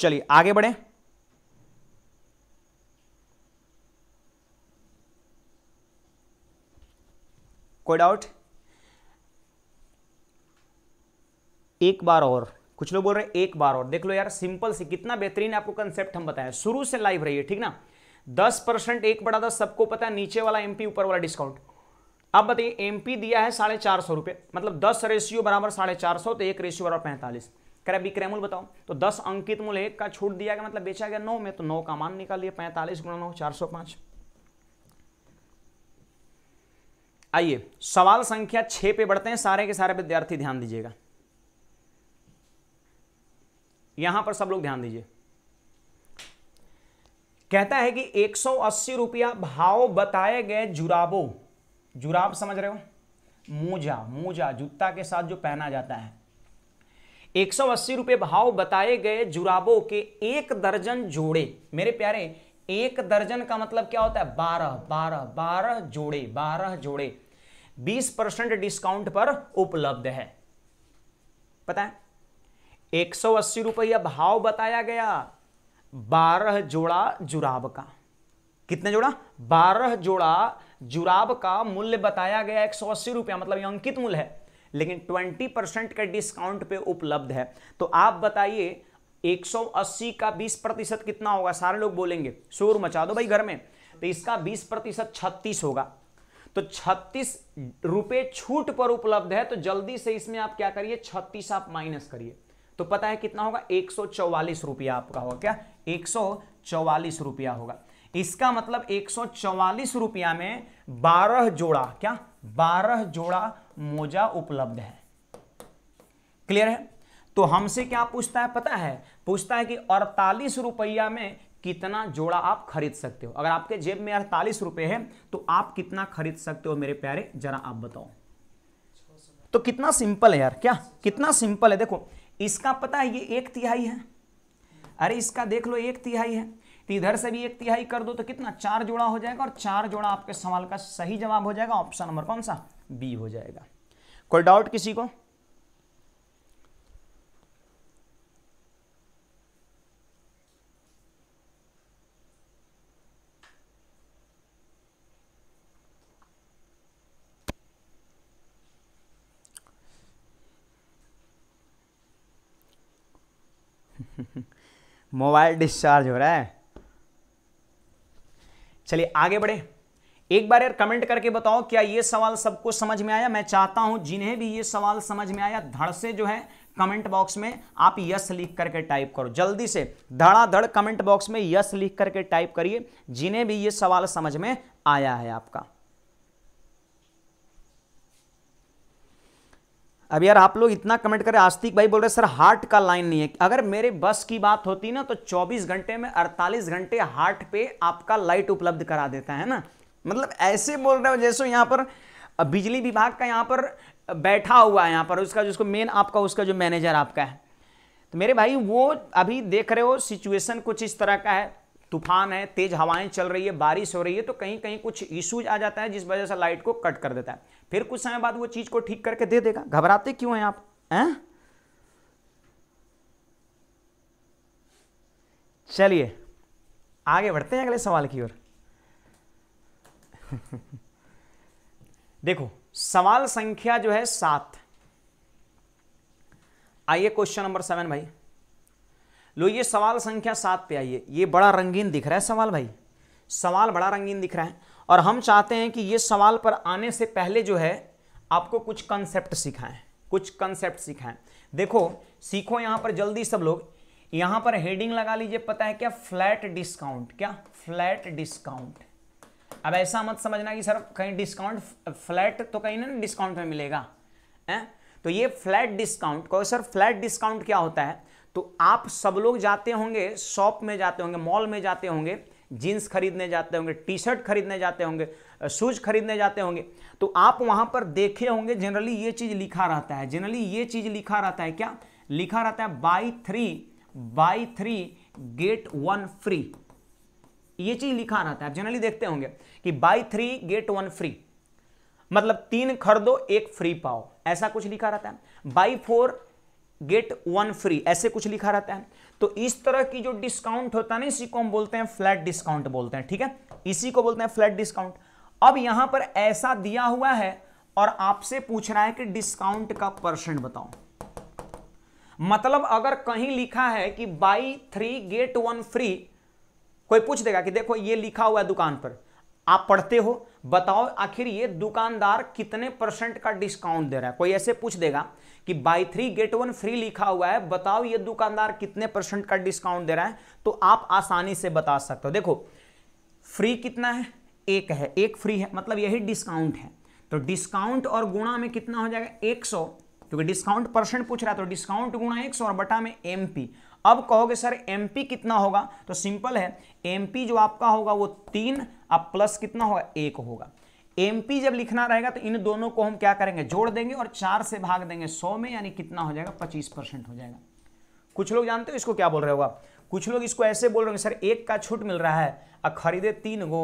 चलिए आगे बढ़े कोई डाउट एक बार और कुछ लोग बोल रहे हैं एक बार और देख लो यार सिंपल से कितना बेहतरीन आपको कंसेप्ट हम बताएं शुरू से लाइव रहिए ठीक ना दस परसेंट एक बड़ा दस सबको पता है नीचे वाला एमपी ऊपर वाला डिस्काउंट अब बताइए एमपी दिया है साढ़े चार सौ रुपए मतलब दस रेशियो बराबर साढ़े चार सौ तो एक रेशियो बराबर पैंतालीस क्रय विक्रय मूल्य बताओ तो दस अंकित मूल्य एक का छूट दिया गया मतलब बेचा गया नौ में तो नौ का मान निकाल लिया पैंतालीस गुणा नौ चार सौ पाँच आइए सवाल संख्या छः पे बढ़ते हैं सारे के सारे विद्यार्थी ध्यान दीजिएगा यहां पर सब लोग ध्यान दीजिए कहता है कि 180 रुपया भाव बताए गए जुराबों जुराब समझ रहे हो मोजा मोजा जूता के साथ जो पहना जाता है एक सौ अस्सी रुपये भाव बताए गए जुराबों के एक दर्जन जोड़े मेरे प्यारे एक दर्जन का मतलब क्या होता है बारह बारह बारह जोड़े बारह जोड़े बीस परसेंट डिस्काउंट पर उपलब्ध है पता है एक सौ अस्सी रुपया भाव बताया गया बारह जोड़ा जुराब का कितने जोड़ा बारह जोड़ा जुराब का मूल्य बताया गया एक सौ अस्सी रुपया मतलब अंकित मूल्य है लेकिन 20 परसेंट का डिस्काउंट पे उपलब्ध है तो आप बताइए 180 का 20 प्रतिशत कितना होगा सारे लोग बोलेंगे शोर मचा दो भाई घर में तो इसका 20 प्रतिशत छत्तीस होगा तो छत्तीस रुपए छूट पर उपलब्ध है तो जल्दी से इसमें आप क्या करिए छत्तीस आप माइनस करिए तो पता है कितना होगा एक रुपया आपका होगा क्या एक रुपया होगा इसका मतलब एक रुपया में बारह जोड़ा क्या बारह जोड़ा मोजा उपलब्ध है क्लियर है तो हमसे क्या पूछता है पता है पूछता है कि अड़तालीस रुपया में कितना जोड़ा आप खरीद सकते हो अगर आपके जेब में अड़तालीस रुपए है तो आप कितना खरीद सकते हो मेरे प्यारे जरा आप बताओ तो कितना सिंपल है यार क्या कितना सिंपल है देखो इसका पता है ये एक तिहाई है अरे इसका देख लो एक तिहाई है तो इधर से भी एक तिहाई कर दो तो कितना चार जोड़ा हो जाएगा और चार जोड़ा आपके सवाल का सही जवाब हो जाएगा ऑप्शन नंबर कौन सा बी हो जाएगा कोई डाउट किसी को [LAUGHS] मोबाइल डिस्चार्ज हो रहा है चलिए आगे बढ़े एक बार यार कमेंट करके बताओ क्या ये सवाल सबको समझ में आया मैं चाहता हूं जिन्हें भी ये सवाल समझ में आया धड़ से जो है कमेंट बॉक्स में आप यस लिख करके टाइप करो जल्दी से धड़ाधड़ कमेंट बॉक्स में यस लिख करके टाइप करिए जिन्हें भी ये सवाल समझ में आया है आपका अब यार आप लोग इतना कमेंट करें आस्तिक भाई बोल रहे सर हार्ट का लाइन नहीं है अगर मेरे बस की बात होती ना तो 24 घंटे में 48 घंटे हार्ट पे आपका लाइट उपलब्ध करा देता है ना मतलब ऐसे बोल रहे हो जैसे यहाँ पर बिजली विभाग का यहाँ पर बैठा हुआ है यहाँ पर उसका जिसको मेन आपका उसका जो मैनेजर आपका है तो मेरे भाई वो अभी देख रहे हो सिचुएशन कुछ इस तरह का है तूफान है तेज हवाएं चल रही है बारिश हो रही है तो कहीं कहीं कुछ इशूज आ जाता है जिस वजह से लाइट को कट कर देता है फिर कुछ समय बाद वो चीज़ को ठीक करके दे देगा घबराते क्यों हैं आप हैं चलिए आगे बढ़ते हैं अगले सवाल की ओर [LAUGHS] देखो सवाल संख्या जो है सात आइए क्वेश्चन नंबर सेवन भाई लो ये सवाल संख्या सात पे आइए ये बड़ा रंगीन दिख रहा है सवाल भाई सवाल बड़ा रंगीन दिख रहा है और हम चाहते हैं कि ये सवाल पर आने से पहले जो है आपको कुछ कंसेप्ट सिखाएं कुछ कंसेप्ट सिखाएं देखो सीखो यहां पर जल्दी सब लोग यहां पर हेडिंग लगा लीजिए पता है क्या फ्लैट डिस्काउंट क्या फ्लैट डिस्काउंट अब ऐसा मत समझना कि सर कहीं डिस्काउंट फ्लैट तो कहीं ना डिस्काउंट में मिलेगा ए तो ये फ्लैट डिस्काउंट कहो सर फ्लैट डिस्काउंट क्या होता है तो आप सब लोग जाते होंगे शॉप में जाते होंगे मॉल में जाते होंगे जीन्स खरीदने जाते होंगे टी शर्ट खरीदने जाते होंगे शूज़ खरीदने जाते होंगे तो आप वहाँ पर देखे होंगे जनरली ये चीज़ लिखा रहता है जनरली ये चीज़ लिखा रहता है क्या लिखा रहता है buy three buy three get one free ये चीज लिखा रहता है आप जनरली देखते होंगे कि buy three get one free मतलब तीन खरीदो एक फ्री पाओ ऐसा कुछ लिखा रहता है buy four get one free ऐसे कुछ लिखा रहता है तो इस तरह की जो डिस्काउंट होता है ना इसी को हम बोलते हैं फ्लैट डिस्काउंट बोलते हैं ठीक है इसी को बोलते हैं फ्लैट डिस्काउंट अब यहां पर ऐसा दिया हुआ है और आपसे पूछ रहा है कि डिस्काउंट का परसेंट बताओ मतलब अगर कहीं लिखा है कि buy three get one free कोई पूछ देगा कि देखो ये लिखा हुआ है दुकान पर आप पढ़ते हो बताओ आखिर ये दुकानदार कितने परसेंट का डिस्काउंट दे रहा है कोई ऐसे पूछ देगा कि buy three get one free लिखा हुआ है बताओ ये दुकानदार कितने परसेंट का डिस्काउंट दे रहा है तो आप आसानी से बता सकते हो देखो फ्री कितना है एक है एक फ्री है मतलब यही डिस्काउंट है तो डिस्काउंट और गुणा में कितना हो जाएगा एक क्योंकि डिस्काउंट परसेंट पूछ रहा है तो डिस्काउंट गुणा एक सौ और बटा में एम अब कहोगे सर एम कितना होगा तो सिंपल है एम जो आपका होगा वो तीन अब प्लस कितना होगा एक होगा एम जब लिखना रहेगा तो इन दोनों को हम क्या करेंगे जोड़ देंगे और चार से भाग देंगे सौ में यानी कितना हो जाएगा पच्चीस परसेंट हो जाएगा कुछ लोग जानते हो इसको क्या बोल रहे होगा कुछ लोग इसको ऐसे बोल रहे हैं सर एक का छूट मिल रहा है और खरीदे तीन गो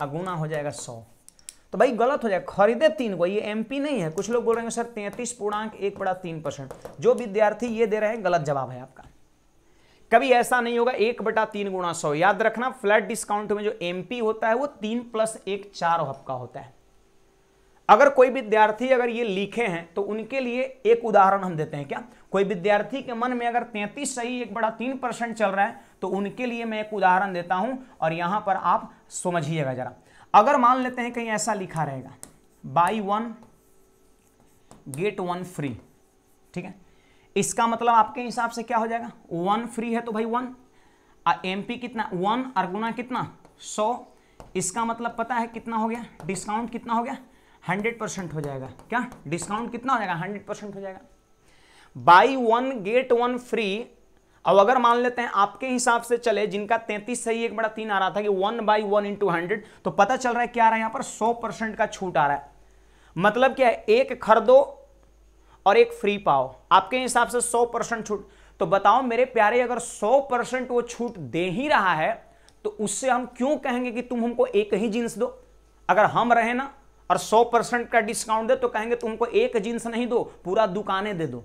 अगुना गुना हो जाएगा सौ तो भाई गलत हो जाएगा खरीदे तीन को ये एमपी नहीं है कुछ लोग बोल रहे हैं सर तैंतीस पूर्णांक एक बड़ा तीन परसेंट जो विद्यार्थी ये दे रहे हैं गलत जवाब है आपका कभी ऐसा नहीं होगा एक बटा तीन गुणा सौ याद रखना फ्लैट डिस्काउंट में जो एमपी होता है वो तीन प्लस एक चार हफ्का होता है अगर कोई विद्यार्थी अगर ये लिखे हैं तो उनके लिए एक उदाहरण हम देते हैं क्या कोई विद्यार्थी के मन में अगर तैंतीस सही एक बड़ा तीन परसेंट चल रहा है तो उनके लिए मैं एक उदाहरण देता हूं और यहां पर आप समझिएगा जरा अगर मान लेते हैं कहीं ऐसा लिखा रहेगा buy one get one free ठीक है इसका मतलब आपके हिसाब से क्या हो जाएगा वन फ्री है तो भाई वन एम पी कितना वन और गुना कितना सौ इसका मतलब पता है कितना हो गया डिस्काउंट कितना हो गया हंड्रेड परसेंट हो जाएगा क्या डिस्काउंट कितना हो जाएगा हंड्रेड परसेंट हो जाएगा buy one get one free अब अगर मान लेते हैं आपके हिसाब से चले जिनका तैंतीस सही एक बड़ा तीन आ रहा था कि one by one into hundred तो पता चल रहा है क्या आ रहा है यहां पर सौ परसेंट का छूट आ रहा है मतलब क्या है एक खरीदो और एक फ्री पाओ आपके हिसाब से 100 परसेंट छूट तो बताओ मेरे प्यारे अगर 100 परसेंट वो छूट दे ही रहा है तो उससे हम क्यों कहेंगे कि तुम हमको एक ही जींस दो अगर हम रहे ना और 100 परसेंट का डिस्काउंट दे तो कहेंगे तुमको एक जींस नहीं दो पूरा दुकाने दे दो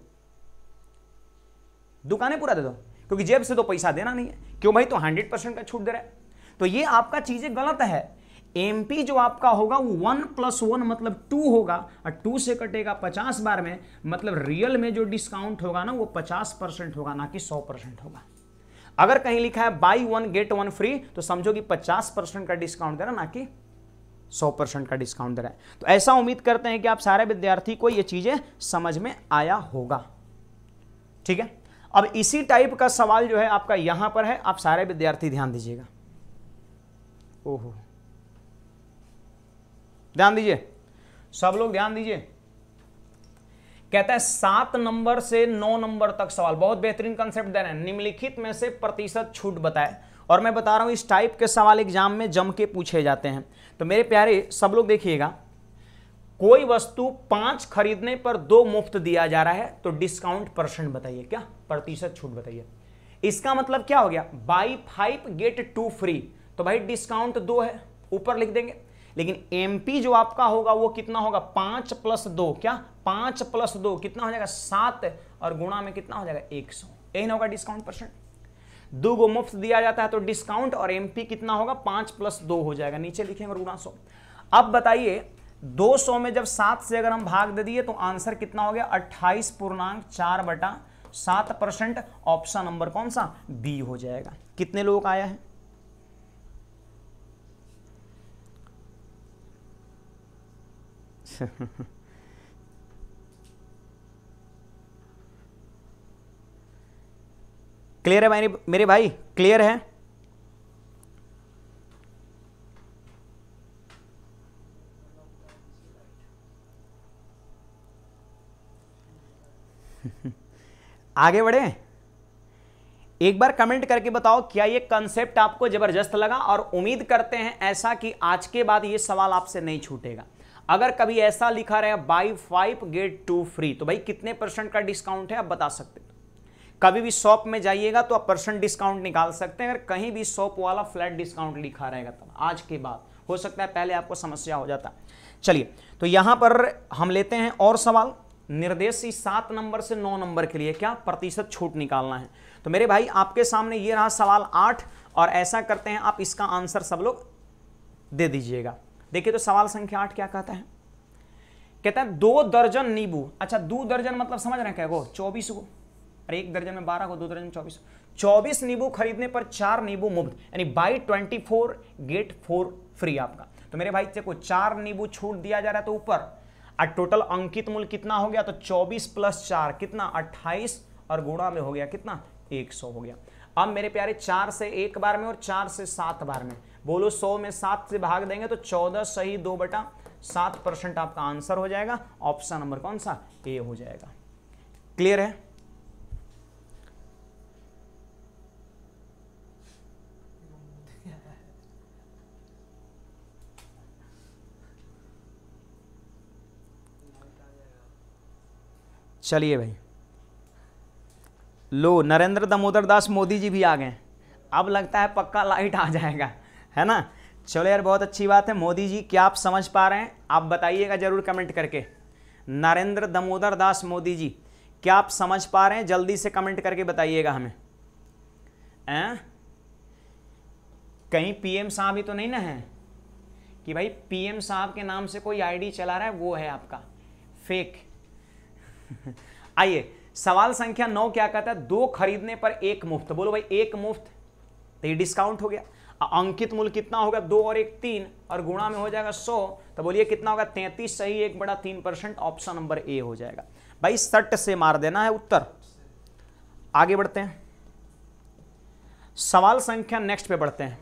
दुकाने पूरा दे दो क्योंकि जेब से तो पैसा देना नहीं है क्यों भाई तो हंड्रेड परसेंट का छूट दे रहा है तो ये आपका चीजें गलत है एम पी जो आपका होगा वो वन प्लस वन मतलब टू होगा और टू से कटेगा पचास बार में मतलब रियल में जो डिस्काउंट होगा ना वो पचास परसेंट होगा ना कि सौ परसेंट होगा अगर कहीं लिखा है buy one get one free तो समझो कि पचास परसेंट का डिस्काउंट दे रहा ना कि सौ परसेंट का डिस्काउंट दे रहा है तो ऐसा उम्मीद करते हैं कि आप सारे विद्यार्थी को ये चीज़ें समझ में आया होगा ठीक है अब इसी टाइप का सवाल जो है आपका यहां पर है आप सारे विद्यार्थी ध्यान दीजिएगा ओहो ध्यान दीजिए सब लोग ध्यान दीजिए कहता है सात नंबर से नौ नंबर तक सवाल बहुत बेहतरीन कंसेप्ट दे रहे हैं निम्नलिखित में से प्रतिशत छूट बताए और मैं बता रहा हूं इस टाइप के सवाल एग्जाम में जम के पूछे जाते हैं तो मेरे प्यारे सब लोग देखिएगा कोई वस्तु पांच खरीदने पर दो मुफ्त दिया जा रहा है तो डिस्काउंट परसेंट बताइए क्या प्रतिशत छूट बताइए इसका मतलब क्या हो गया buy five get two free तो भाई डिस्काउंट दो है ऊपर लिख देंगे लेकिन पी जो आपका होगा वो कितना होगा पांच प्लस दो क्या पांच प्लस दो कितना हो जाएगा सात और गुणा में कितना हो जाएगा एक सौ यही ना होगा डिस्काउंट परसेंट दो गो मुफ्त दिया जाता है तो डिस्काउंट और एमपी कितना होगा पांच प्लस दो हो जाएगा नीचे लिखेंगे और गुणा सौ अब बताइए दो सौ में जब सात से अगर हम भाग दे दिए तो आंसर कितना हो गया अट्ठाईस पूर्णांक चार बटा सात परसेंट ऑप्शन नंबर कौन सा बी हो जाएगा कितने लोगों का आया है क्लियर [LAUGHS] है मेरे मेरे भाई क्लियर है [LAUGHS] आगे बढ़े एक बार कमेंट करके बताओ क्या ये कंसेप्ट आपको जबरदस्त लगा और उम्मीद करते हैं ऐसा कि आज के बाद ये सवाल आपसे नहीं छूटेगा अगर कभी ऐसा लिखा रहे buy five get two free तो भाई कितने परसेंट का डिस्काउंट है आप बता सकते हो कभी भी शॉप में जाइएगा तो आप परसेंट डिस्काउंट निकाल सकते हैं अगर कहीं भी शॉप वाला फ्लैट डिस्काउंट लिखा रहेगा तब आज के बाद हो सकता है पहले आपको समस्या हो जाता चलिए तो यहां पर हम लेते हैं और सवाल निर्देश सात नंबर से नौ नंबर के लिए क्या प्रतिशत छूट निकालना है तो मेरे भाई आपके सामने ये रहा सवाल आठ और ऐसा करते हैं आप इसका आंसर सब लोग दे दीजिएगा देखिए तो सवाल संख्या आठ क्या कहता है कहता है दो दर्जन नींबू अच्छा दो दर्जन मतलब समझ रहे हैं क्या गो चौबीस को और एक दर्जन में बारह को दो दर्जन चौबीस चौबीस नींबू खरीदने पर चार नींबू मुफ्त यानी buy twenty four get four free आपका तो मेरे भाई देखो चार नींबू छूट दिया जा रहा है तो ऊपर और टोटल अंकित मूल्य कितना हो गया तो चौबीस प्लस चार कितना अट्ठाईस और गुणा में हो गया कितना एक सौ हो गया अब मेरे प्यारे चार से एक बार में और चार से सात बार में बोलो सौ में सात से भाग देंगे तो चौदह सही दो बटा सात परसेंट आपका आंसर हो जाएगा ऑप्शन नंबर कौन सा ए हो जाएगा क्लियर है चलिए भाई लो नरेंद्र दामोदर दास मोदी जी भी आ गए अब लगता है पक्का लाइट आ जाएगा है ना चलो यार बहुत अच्छी बात है मोदी जी क्या आप समझ पा रहे हैं आप बताइएगा जरूर कमेंट करके नरेंद्र दमोदर दास मोदी जी क्या आप समझ पा रहे हैं जल्दी से कमेंट करके बताइएगा हमें हैं कहीं पीएम साहब ही तो नहीं ना है कि भाई पीएम साहब के नाम से कोई आईडी चला रहा है वो है आपका फेक [LAUGHS] आइए सवाल संख्या नौ क्या कहता है दो खरीदने पर एक मुफ्त बोलो भाई एक मुफ्त तो ये डिस्काउंट हो गया अंकित मूल कितना होगा दो और एक तीन और गुणा में हो जाएगा सौ तो बोलिए कितना होगा तैतीस सही एक बड़ा तीन परसेंट ऑप्शन नंबर ए हो जाएगा भाई सट से मार देना है उत्तर आगे बढ़ते हैं सवाल संख्या नेक्स्ट पे बढ़ते हैं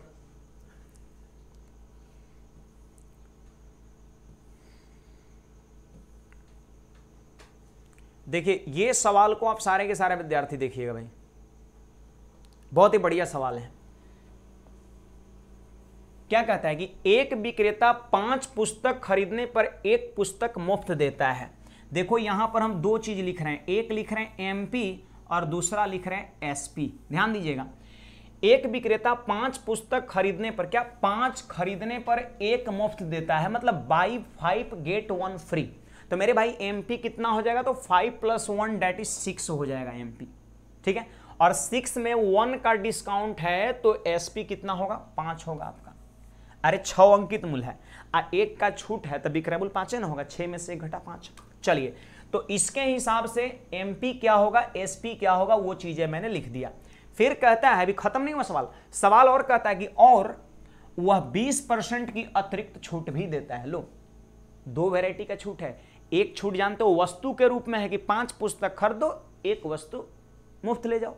देखिए ये सवाल को आप सारे के सारे विद्यार्थी देखिएगा भाई बहुत ही बढ़िया सवाल है क्या कहता है कि एक विक्रेता पांच पुस्तक खरीदने पर एक पुस्तक मुफ्त देता है देखो यहां पर हम दो चीज़ लिख रहे हैं एक लिख रहे हैं एमपी और दूसरा लिख रहे हैं एसपी ध्यान दीजिएगा एक विक्रेता पांच पुस्तक खरीदने पर क्या पांच खरीदने पर एक मुफ्त देता है मतलब buy five get one free तो मेरे भाई एमपी कितना हो जाएगा तो five plus one that is six हो जाएगा एमपी ठीक है और सिक्स में वन का डिस्काउंट है तो एसपी कितना होगा पांच होगा आपका अरे छ अंकित मूल है आ एक का छूट है तो विक्रय मूल पाँचे ना होगा छह में से घटा पांच चलिए तो इसके हिसाब से एम क्या होगा एस क्या होगा वो चीज़ें मैंने लिख दिया फिर कहता है अभी खत्म नहीं हुआ सवाल सवाल और कहता है कि और वह 20 परसेंट की अतिरिक्त छूट भी देता है लो दो वेराइटी का छूट है एक छूट जानते हो वस्तु के रूप में है कि पांच पुस्तक खरीदो एक वस्तु मुफ्त ले जाओ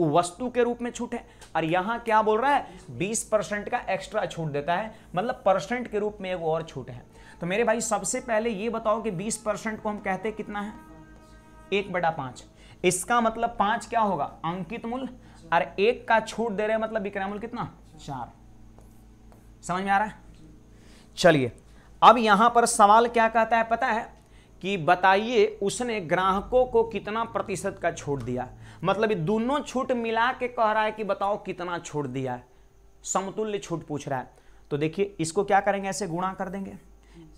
वस्तु के रूप में छूट है और यहां क्या बोल रहा है 20 परसेंट का एक्स्ट्रा छूट देता है मतलब परसेंट के रूप में एक और छूट है तो मेरे भाई सबसे पहले ये बताओ कि 20 परसेंट को हम कहते कितना है एक बटा पांच इसका मतलब पांच क्या होगा अंकित मूल और एक का छूट दे रहे हैं मतलब विक्रय मूल कितना चार समझ में आ रहा है चलिए अब यहां पर सवाल क्या कहता है पता है कि बताइए उसने ग्राहकों को कितना प्रतिशत का छूट दिया मतलब दोनों छूट मिला के कह रहा है कि बताओ कितना छूट दिया है समतुल्य छूट पूछ रहा है तो देखिए इसको क्या करेंगे ऐसे गुणा कर देंगे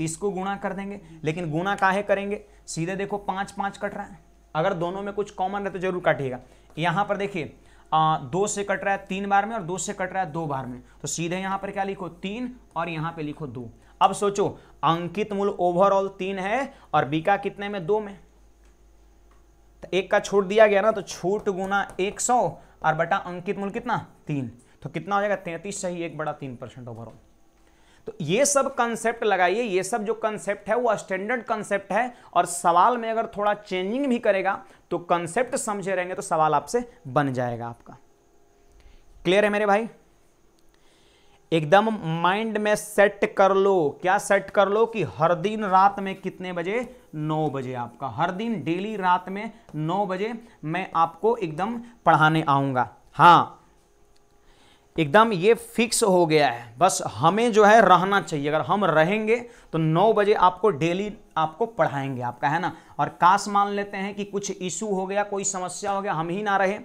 इसको गुणा कर देंगे लेकिन गुणा काहे करेंगे सीधे देखो पाँच पाँच कट रहा है अगर दोनों में कुछ कॉमन रहे तो जरूर काटिएगा यहां पर देखिए दो से कट रहा है तीन बार में और दो से कट रहा है दो बार में तो सीधे यहाँ पर क्या लिखो तीन और यहाँ पे लिखो दो अब सोचो अंकित मूल ओवरऑल तीन है और बीका कितने में दो में तो एक का छूट दिया गया ना तो छूट गुना एक सौ और बटा अंकित मूल कितना तीन तो कितना हो जाएगा तैंतीस ही एक बड़ा तीन परसेंट ओवरऑल तो ये सब कंसेप्ट लगाइए ये सब जो कंसेप्ट है वो स्टैंडर्ड कंसेप्ट है और सवाल में अगर थोड़ा चेंजिंग भी करेगा तो कंसेप्ट समझे रहेंगे तो सवाल आपसे बन जाएगा आपका क्लियर है मेरे भाई एकदम माइंड में सेट कर लो क्या सेट कर लो कि हर दिन रात में कितने बजे 9 बजे आपका हर दिन डेली रात में 9 बजे मैं आपको एकदम पढ़ाने आऊंगा हाँ एकदम ये फिक्स हो गया है बस हमें जो है रहना चाहिए अगर हम रहेंगे तो 9 बजे आपको डेली आपको पढ़ाएंगे आपका है ना और काश मान लेते हैं कि कुछ इशू हो गया कोई समस्या हो गया हम ही ना रहे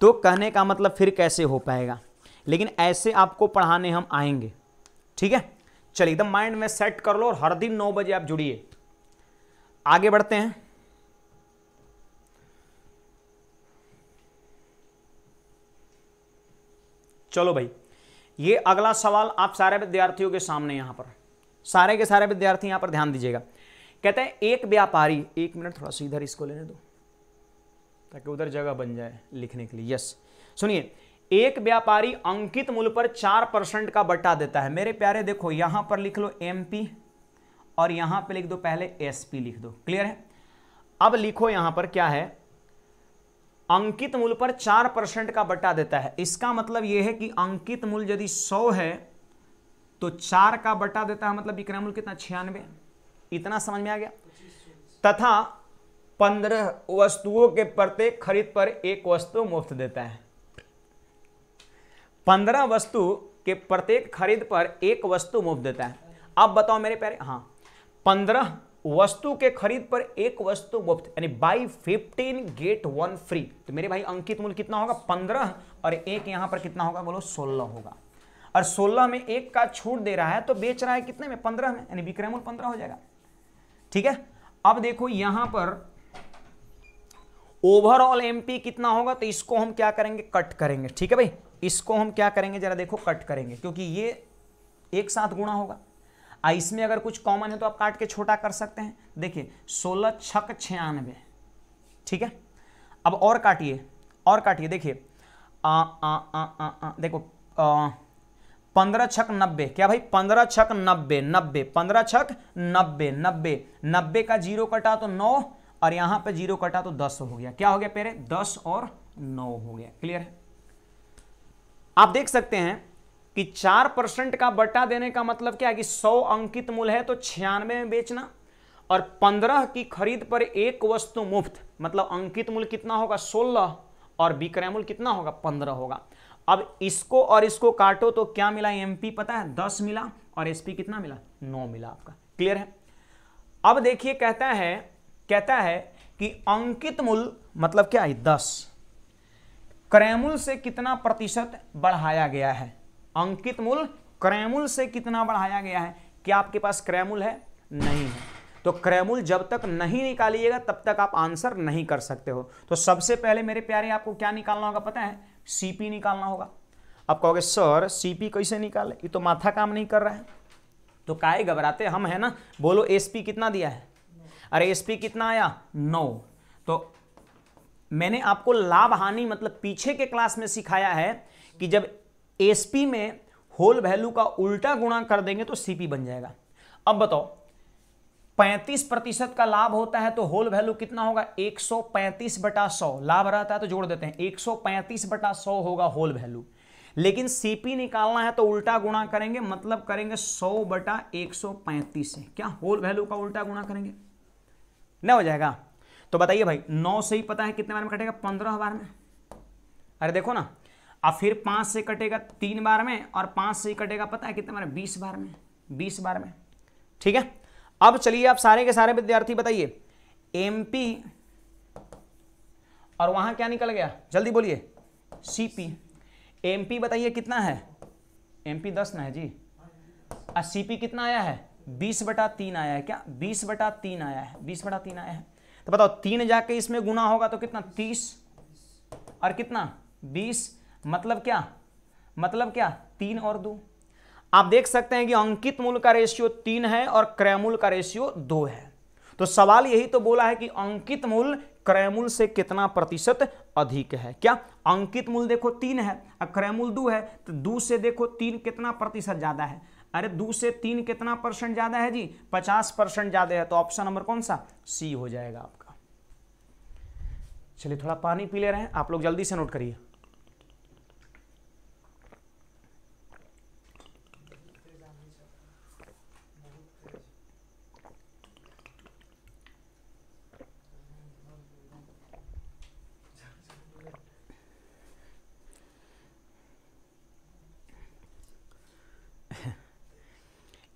तो कहने का मतलब फिर कैसे हो पाएगा लेकिन ऐसे आपको पढ़ाने हम आएंगे ठीक है चलिए एकदम माइंड में सेट कर लो और हर दिन नौ बजे आप जुड़िए आगे बढ़ते हैं चलो भाई ये अगला सवाल आप सारे विद्यार्थियों के सामने यहां पर सारे के सारे विद्यार्थी यहां पर ध्यान दीजिएगा कहते हैं एक व्यापारी एक मिनट थोड़ा सा इधर इसको लेने दो ताकि उधर जगह बन जाए लिखने के लिए यस सुनिए एक व्यापारी अंकित मूल्य पर चार परसेंट का बट्टा देता है मेरे प्यारे देखो यहां पर लिख लो एमपी और यहां पे लिख दो पहले एसपी लिख दो क्लियर है अब लिखो यहां पर क्या है अंकित मूल्य पर चार परसेंट का बट्टा देता है इसका मतलब यह है कि अंकित मूल्य यदि सौ है तो चार का बट्टा देता है मतलब विक्रय मूल्य कितना छियानवे इतना समझ में आ गया तथा पंद्रह वस्तुओं के प्रत्येक खरीद पर एक वस्तु मुफ्त देता है पंद्रह वस्तु के प्रत्येक खरीद पर एक वस्तु मुफ्त देता है आप बताओ मेरे प्यारे हाँ पंद्रह वस्तु के खरीद पर एक वस्तु मुफ्त यानी buy fifteen get one free तो मेरे भाई अंकित मूल्य कितना होगा पंद्रह और एक यहाँ पर कितना होगा बोलो सोलह होगा और सोलह में एक का छूट दे रहा है तो बेच रहा है कितने में पंद्रह में यानी विक्रय मूल्य पंद्रह हो जाएगा ठीक है अब देखो यहां पर ओवरऑल एमपी कितना होगा तो इसको हम क्या करेंगे कट करेंगे ठीक है भाई इसको हम क्या करेंगे जरा देखो कट करेंगे क्योंकि ये एक साथ गुणा होगा आ इसमें अगर कुछ कॉमन है तो आप काट के छोटा कर सकते हैं देखिए सोलह छक छियानवे ठीक है अब और काटिए और काटिए देखिए आ, आ, आ, आ, आ, देखो पंद्रह छक नब्बे क्या भाई पंद्रह छक नब्बे नब्बे पंद्रह छक नब्बे नब्बे नब्बे का जीरो कटा तो नौ और यहां पे जीरो कटा तो दस हो गया क्या हो गया पेरे दस और नौ हो गया क्लियर है आप देख सकते हैं कि चार परसेंट का बट्टा देने का मतलब क्या है कि सौ अंकित मूल है तो छियानवे में बेचना और पंद्रह की खरीद पर एक वस्तु मुफ्त मतलब अंकित मूल्य कितना होगा सोलह और विक्रय मूल कितना होगा पंद्रह होगा अब इसको और इसको काटो तो क्या मिला एमपी पता है दस मिला और एसपी कितना मिला नौ मिला आपका क्लियर है अब देखिए कहता है कहता है कि अंकित मूल्य मतलब क्या है दस क्रैमुल से कितना प्रतिशत बढ़ाया गया है अंकित मूल क्रैमुल से कितना बढ़ाया गया है क्या आपके पास क्रैमुल है नहीं है तो क्रैमुल जब तक नहीं निकालिएगा तब तक आप आंसर नहीं कर सकते हो तो सबसे पहले मेरे प्यारे आपको क्या निकालना होगा पता है सीपी निकालना होगा आप कहोगे सर सीपी कैसे निकाले ये तो माथा काम नहीं कर रहा है तो काहे घबराते हम है ना बोलो एसपी कितना दिया है अरे एसपी कितना आया नौ तो मैंने आपको लाभ हानि मतलब पीछे के क्लास में सिखाया है कि जब एसपी में होल वैल्यू का उल्टा गुणा कर देंगे तो सीपी बन जाएगा अब बताओ 35 प्रतिशत का लाभ होता है तो होल वैल्यू कितना होगा 135 बटा 100 लाभ रहता है तो जोड़ देते हैं 135 बटा 100 होगा होल वैल्यू लेकिन सीपी निकालना है तो उल्टा गुणा करेंगे मतलब करेंगे 100 बटा 135 से क्या होल वैल्यू का उल्टा गुणा करेंगे न हो जाएगा तो बताइए भाई नौ से ही पता है कितने बार में कटेगा पंद्रह बार में अरे देखो ना अब फिर पाँच से कटेगा तीन बार में और पाँच से ही कटेगा पता है कितने बार में बीस बार में बीस बार में ठीक है अब चलिए आप सारे के सारे विद्यार्थी बताइए एम और वहां क्या निकल गया जल्दी बोलिए सीपी एम बताइए कितना है पी दस ना है जी और सीपी कितना आया है बीस बटा तीन आया है क्या बीस बटा तीन आया है बीस बटा तीन आया है तो बताओ तीन जाके इसमें गुना होगा तो कितना तीस और कितना बीस मतलब क्या मतलब क्या तीन और दो आप देख सकते हैं कि अंकित मूल का रेशियो तीन है और क्रयमूल का रेशियो दो है तो सवाल यही तो बोला है कि अंकित मूल क्रयमूल से कितना प्रतिशत अधिक है क्या अंकित मूल देखो तीन है और क्रयमूल दो है तो दो से देखो तीन कितना प्रतिशत ज़्यादा है अरे दो से तीन कितना परसेंट ज़्यादा है जी पचास परसेंट ज़्यादा है तो ऑप्शन नंबर कौन सा सी हो जाएगा आपका चलिए थोड़ा पानी पी ले रहे हैं आप लोग जल्दी से नोट करिए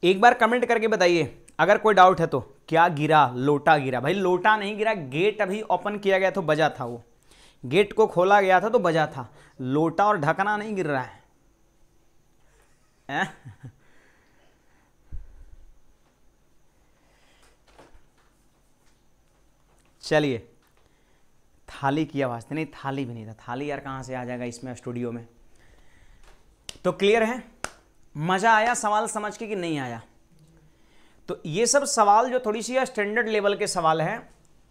एक बार कमेंट करके बताइए अगर कोई डाउट है तो क्या गिरा लोटा गिरा भाई लोटा नहीं गिरा गेट अभी ओपन किया गया तो बजा था वो गेट को खोला गया था तो बजा था लोटा और ढकना नहीं गिर रहा है चलिए थाली की आवाज़ थी नहीं थाली भी नहीं था थाली यार कहां से आ जाएगा इसमें स्टूडियो में तो क्लियर है मज़ा आया सवाल समझ के कि नहीं आया तो ये सब सवाल जो थोड़ी सी स्टैंडर्ड लेवल के सवाल हैं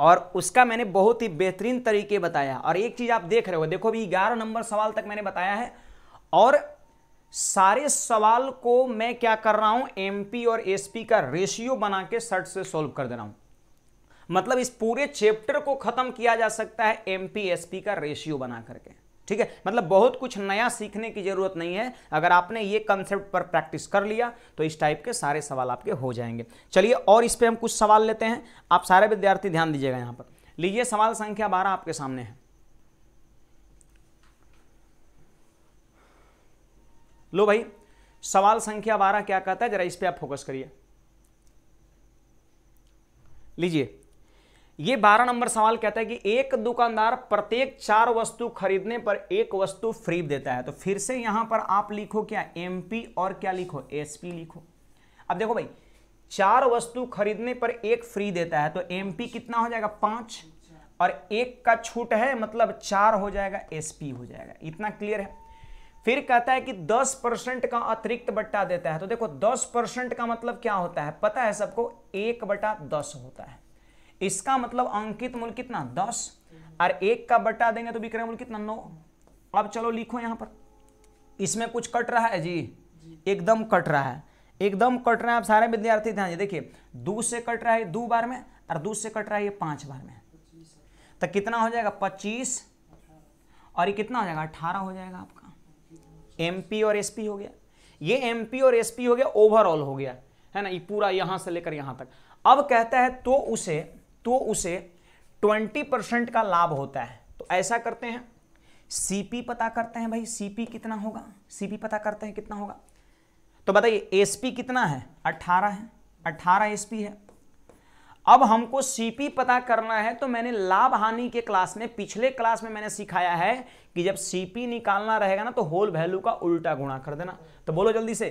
और उसका मैंने बहुत ही बेहतरीन तरीके बताया और एक चीज़ आप देख रहे हो देखो अभी ग्यारह नंबर सवाल तक मैंने बताया है और सारे सवाल को मैं क्या कर रहा हूं एमपी और एसपी का रेशियो बना के सर्ट से सॉल्व कर दे रहा हूं मतलब इस पूरे चैप्टर को ख़त्म किया जा सकता है एमपी एसपी का रेशियो बना करके ठीक है मतलब बहुत कुछ नया सीखने की ज़रूरत नहीं है अगर आपने ये कंसेप्ट पर प्रैक्टिस कर लिया तो इस टाइप के सारे सवाल आपके हो जाएंगे चलिए और इस पर हम कुछ सवाल लेते हैं आप सारे विद्यार्थी ध्यान दीजिएगा यहाँ पर लीजिए सवाल संख्या बारह आपके सामने है लो भाई सवाल संख्या बारह क्या कहता है जरा इस पर आप फोकस करिए लीजिए ये बारह नंबर सवाल कहता है कि एक दुकानदार प्रत्येक चार वस्तु खरीदने पर एक वस्तु फ्री देता है तो फिर से यहां पर आप लिखो क्या एमपी और क्या लिखो एसपी लिखो अब देखो भाई चार वस्तु खरीदने पर एक फ्री देता है तो एमपी कितना हो जाएगा पांच और एक का छूट है मतलब चार हो जाएगा एसपी हो जाएगा इतना क्लियर है फिर कहता है कि 10 परसेंट का अतिरिक्त बट्टा देता है तो देखो 10 परसेंट का मतलब क्या होता है पता है सबको एक बटा दस होता है इसका मतलब अंकित मूल्य कितना दस और एक का बटा देंगे तो विक्रय मूल्य कितना नौ अब चलो लिखो यहां पर इसमें कुछ कट रहा है जी एकदम कट रहा है एकदम कट रहा है आप सारे विद्यार्थी ध्यान देखिए दो से कट रहा है दो बार में और दो से कट रहा है ये पांच बार में तो कितना हो जाएगा पच्चीस और ये कितना हो जाएगा अठारह हो जाएगा आपका पी और एसपी हो गया ये पी और एसपी हो गया ओवरऑल हो गया है ना ये पूरा यहां से लेकर यहां तक अब कहता है तो उसे तो उसे 20 परसेंट का लाभ होता है तो ऐसा करते हैं सीपी पता करते हैं भाई सीपी कितना होगा सीपी पता करते हैं कितना होगा तो बताइए एसपी कितना है 18 है 18 एसपी है अब हमको सीपी पता करना है तो मैंने लाभ हानि के क्लास में पिछले क्लास में मैंने सिखाया है कि जब सीपी निकालना रहेगा ना तो होल वैल्यू का उल्टा गुणा कर देना तो बोलो जल्दी से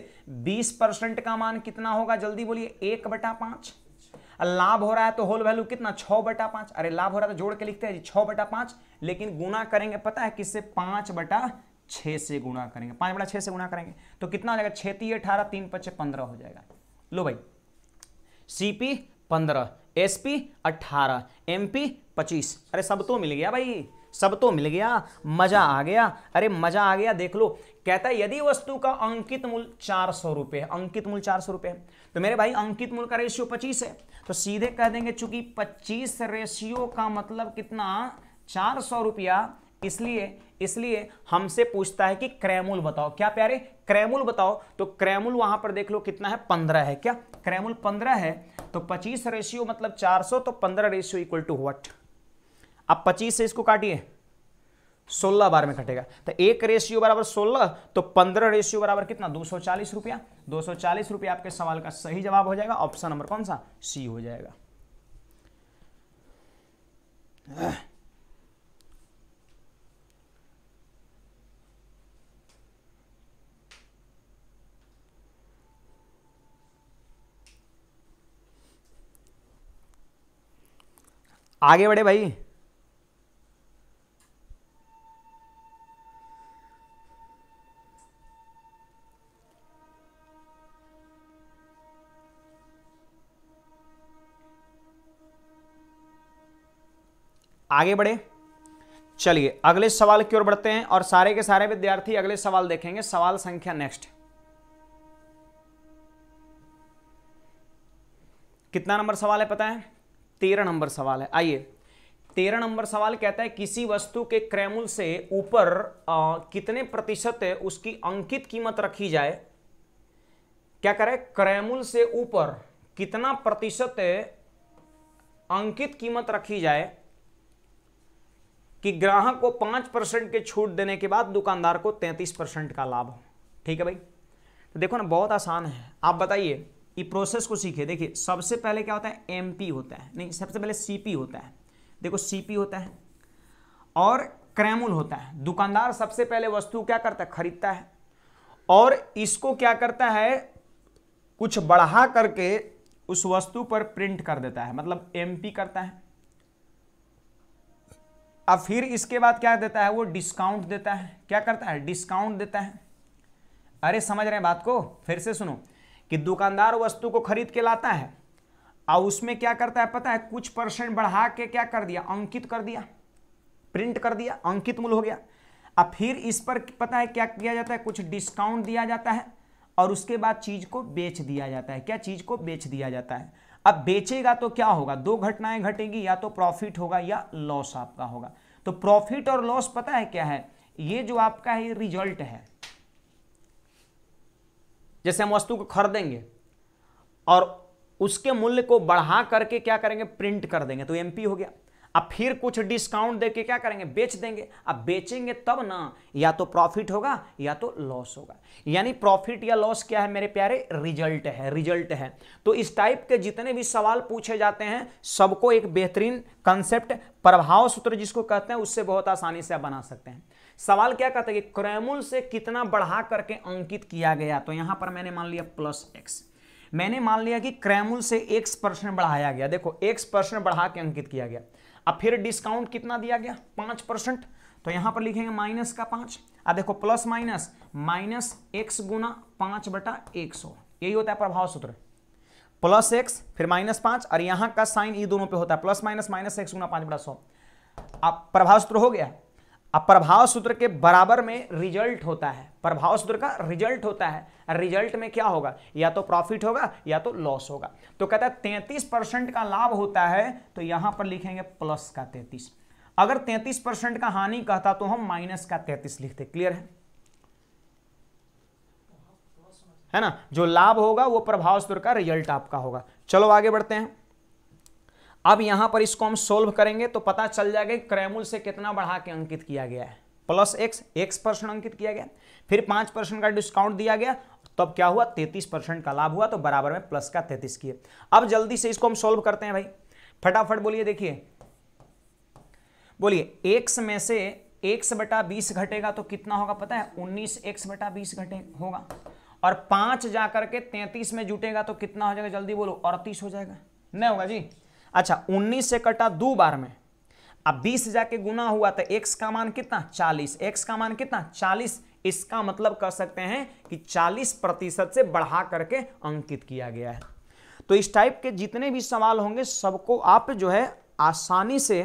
20 परसेंट का मान कितना होगा जल्दी बोलिए एक बटा पांच लाभ हो रहा है तो होल वैल्यू कितना छ बटा पांच अरे लाभ हो रहा है तो जोड़ के लिखते हैं जी बटा पांच लेकिन गुना करेंगे पता है किससे पांच बटा छह से गुना करेंगे पांच बटा छह से गुना करेंगे तो कितना हो जाएगा छः तीन अठारह तीन पच्चे पंद्रह हो जाएगा लो भाई सी पी पंद्रह एस पी अट्ठारह एम पी पच्चीस अरे सब तो मिल गया भाई सब तो मिल गया मजा आ गया अरे मजा आ गया देख लो कहता है यदि वस्तु का अंकित मूल्य चार सौ रुपये अंकित मूल्य चार सौ रुपये तो मेरे भाई अंकित मूल का रेशियो पच्चीस है तो सीधे कह देंगे चूंकि पच्चीस रेशियो का मतलब कितना चार सौ रुपया इसलिए इसलिए हमसे पूछता है कि क्रैमुल बताओ क्या प्यारे क्रैमुल बताओ तो क्रैमुल वहां पर देख लो कितना है पंद्रह है क्या क्रैमुल पंद्रह है तो पच्चीस रेशियो मतलब चार सौ तो पंद्रह रेशियो इक्वल टू व्हाट अब पच्चीस से इसको काटिए सोलह बार में घटेगा तो एक रेशियो बराबर सोलह तो पंद्रह रेशियो बराबर कितना दो सौ चालीस रुपया दो सौ चालीस रुपया आपके सवाल का सही जवाब हो जाएगा ऑप्शन नंबर कौन सा सी हो जाएगा आगे बढ़े भाई आगे बढ़े चलिए अगले सवाल की ओर बढ़ते हैं और सारे के सारे विद्यार्थी अगले सवाल देखेंगे सवाल संख्या नेक्स्ट कितना नंबर सवाल है पता है तेरह नंबर सवाल है आइए तेरह नंबर सवाल कहता है किसी वस्तु के क्रैमूल से ऊपर कितने प्रतिशत उसकी अंकित कीमत रखी जाए क्या करें क्रैमूल से ऊपर कितना प्रतिशत अंकित कीमत रखी जाए कि ग्राहक को पाँच परसेंट के छूट देने के बाद दुकानदार को तैंतीस परसेंट का लाभ हो ठीक है भाई तो देखो ना बहुत आसान है आप बताइए ये प्रोसेस को सीखे देखिए सबसे पहले क्या होता है एम होता है नहीं सबसे पहले सी होता है देखो सी होता है और क्रैमुल होता है दुकानदार सबसे पहले वस्तु क्या करता है खरीदता है और इसको क्या करता है कुछ बढ़ा करके उस वस्तु पर प्रिंट कर देता है मतलब एमपी करता है अब फिर इसके बाद क्या देता है वो डिस्काउंट देता है क्या करता है डिस्काउंट देता है अरे समझ रहे हैं बात को फिर से सुनो कि दुकानदार वस्तु को खरीद के लाता है और उसमें क्या करता है पता है कुछ परसेंट बढ़ा के क्या कर दिया अंकित कर दिया प्रिंट कर दिया अंकित मूल हो गया अब फिर इस पर पता है क्या किया जाता है कुछ डिस्काउंट दिया जाता है और उसके बाद चीज़ को बेच दिया जाता है क्या चीज़ को बेच दिया जाता है अब बेचेगा तो क्या होगा दो घटनाएं घटेगी या तो प्रॉफिट होगा या लॉस आपका होगा तो प्रॉफिट और लॉस पता है क्या है ये जो आपका है रिजल्ट है जैसे हम वस्तु को खरीदेंगे और उसके मूल्य को बढ़ा करके क्या करेंगे प्रिंट कर देंगे तो एमपी हो गया अब फिर कुछ डिस्काउंट देके क्या करेंगे बेच देंगे अब बेचेंगे तब ना या तो प्रॉफिट होगा या तो लॉस होगा यानी प्रॉफिट या लॉस क्या है मेरे प्यारे रिजल्ट है रिजल्ट है तो इस टाइप के जितने भी सवाल पूछे जाते हैं सबको एक बेहतरीन कंसेप्ट प्रभाव सूत्र जिसको कहते हैं उससे बहुत आसानी से आप बना सकते हैं सवाल क्या कहते हैं कि क्रैमुल से कितना बढ़ा करके अंकित किया गया तो यहां पर मैंने मान लिया प्लस एक्स मैंने मान लिया कि क्रैमुल से एक्स परसेंट बढ़ाया गया देखो एक्स परसेंट बढ़ा के अंकित किया गया अब फिर डिस्काउंट कितना दिया गया पांच परसेंट तो यहां पर लिखेंगे माइनस का पांच आ देखो प्लस माइनस माइनस एक्स गुना पांच बटा एक सौ यही होता है प्रभाव सूत्र प्लस एक्स फिर माइनस पांच और यहां का साइन ये दोनों पे होता है प्लस माइनस माइनस एक्स गुना पांच बटा सौ अब प्रभाव सूत्र हो गया अब प्रभाव सूत्र के बराबर में रिजल्ट होता है प्रभाव सूत्र का रिजल्ट होता है रिजल्ट में क्या होगा या तो प्रॉफिट होगा या तो लॉस होगा तो कहता है तैतीस परसेंट का लाभ होता है तो यहां पर लिखेंगे प्लस का तैतीस अगर तैतीस परसेंट का हानि कहता तो हम माइनस का तैतीस लिखते क्लियर है है ना जो लाभ होगा वो प्रभाव सूत्र का रिजल्ट आपका होगा चलो आगे बढ़ते हैं अब यहां पर इसको हम सोल्व करेंगे तो पता चल जाएगा क्रैमुल से कितना बढ़ा के अंकित किया गया है प्लस एक्स एक्स परसेंट अंकित किया गया फिर पांच परसेंट का डिस्काउंट दिया गया तो क्या हुआ तैतीस परसेंट का लाभ हुआ तो बराबर में प्लस का तैतीस किए अब जल्दी से इसको हम सोल्व करते हैं भाई फटाफट बोलिए देखिए बोलिए एक्स में से एक्स बटा बीस घटेगा तो कितना होगा पता है उन्नीस एक्स बटा बीस घटे होगा और पांच जाकर के तैतीस में जुटेगा तो कितना हो जाएगा जल्दी बोलो अड़तीस हो जाएगा नहीं होगा जी अच्छा उन्नीस से कटा दो बार में अब बीस जाके गुना हुआ तो एक्स का मान कितना चालीस एक्स का मान कितना चालीस इसका मतलब कह सकते हैं कि चालीस प्रतिशत से बढ़ा करके अंकित किया गया है तो इस टाइप के जितने भी सवाल होंगे सबको आप जो है आसानी से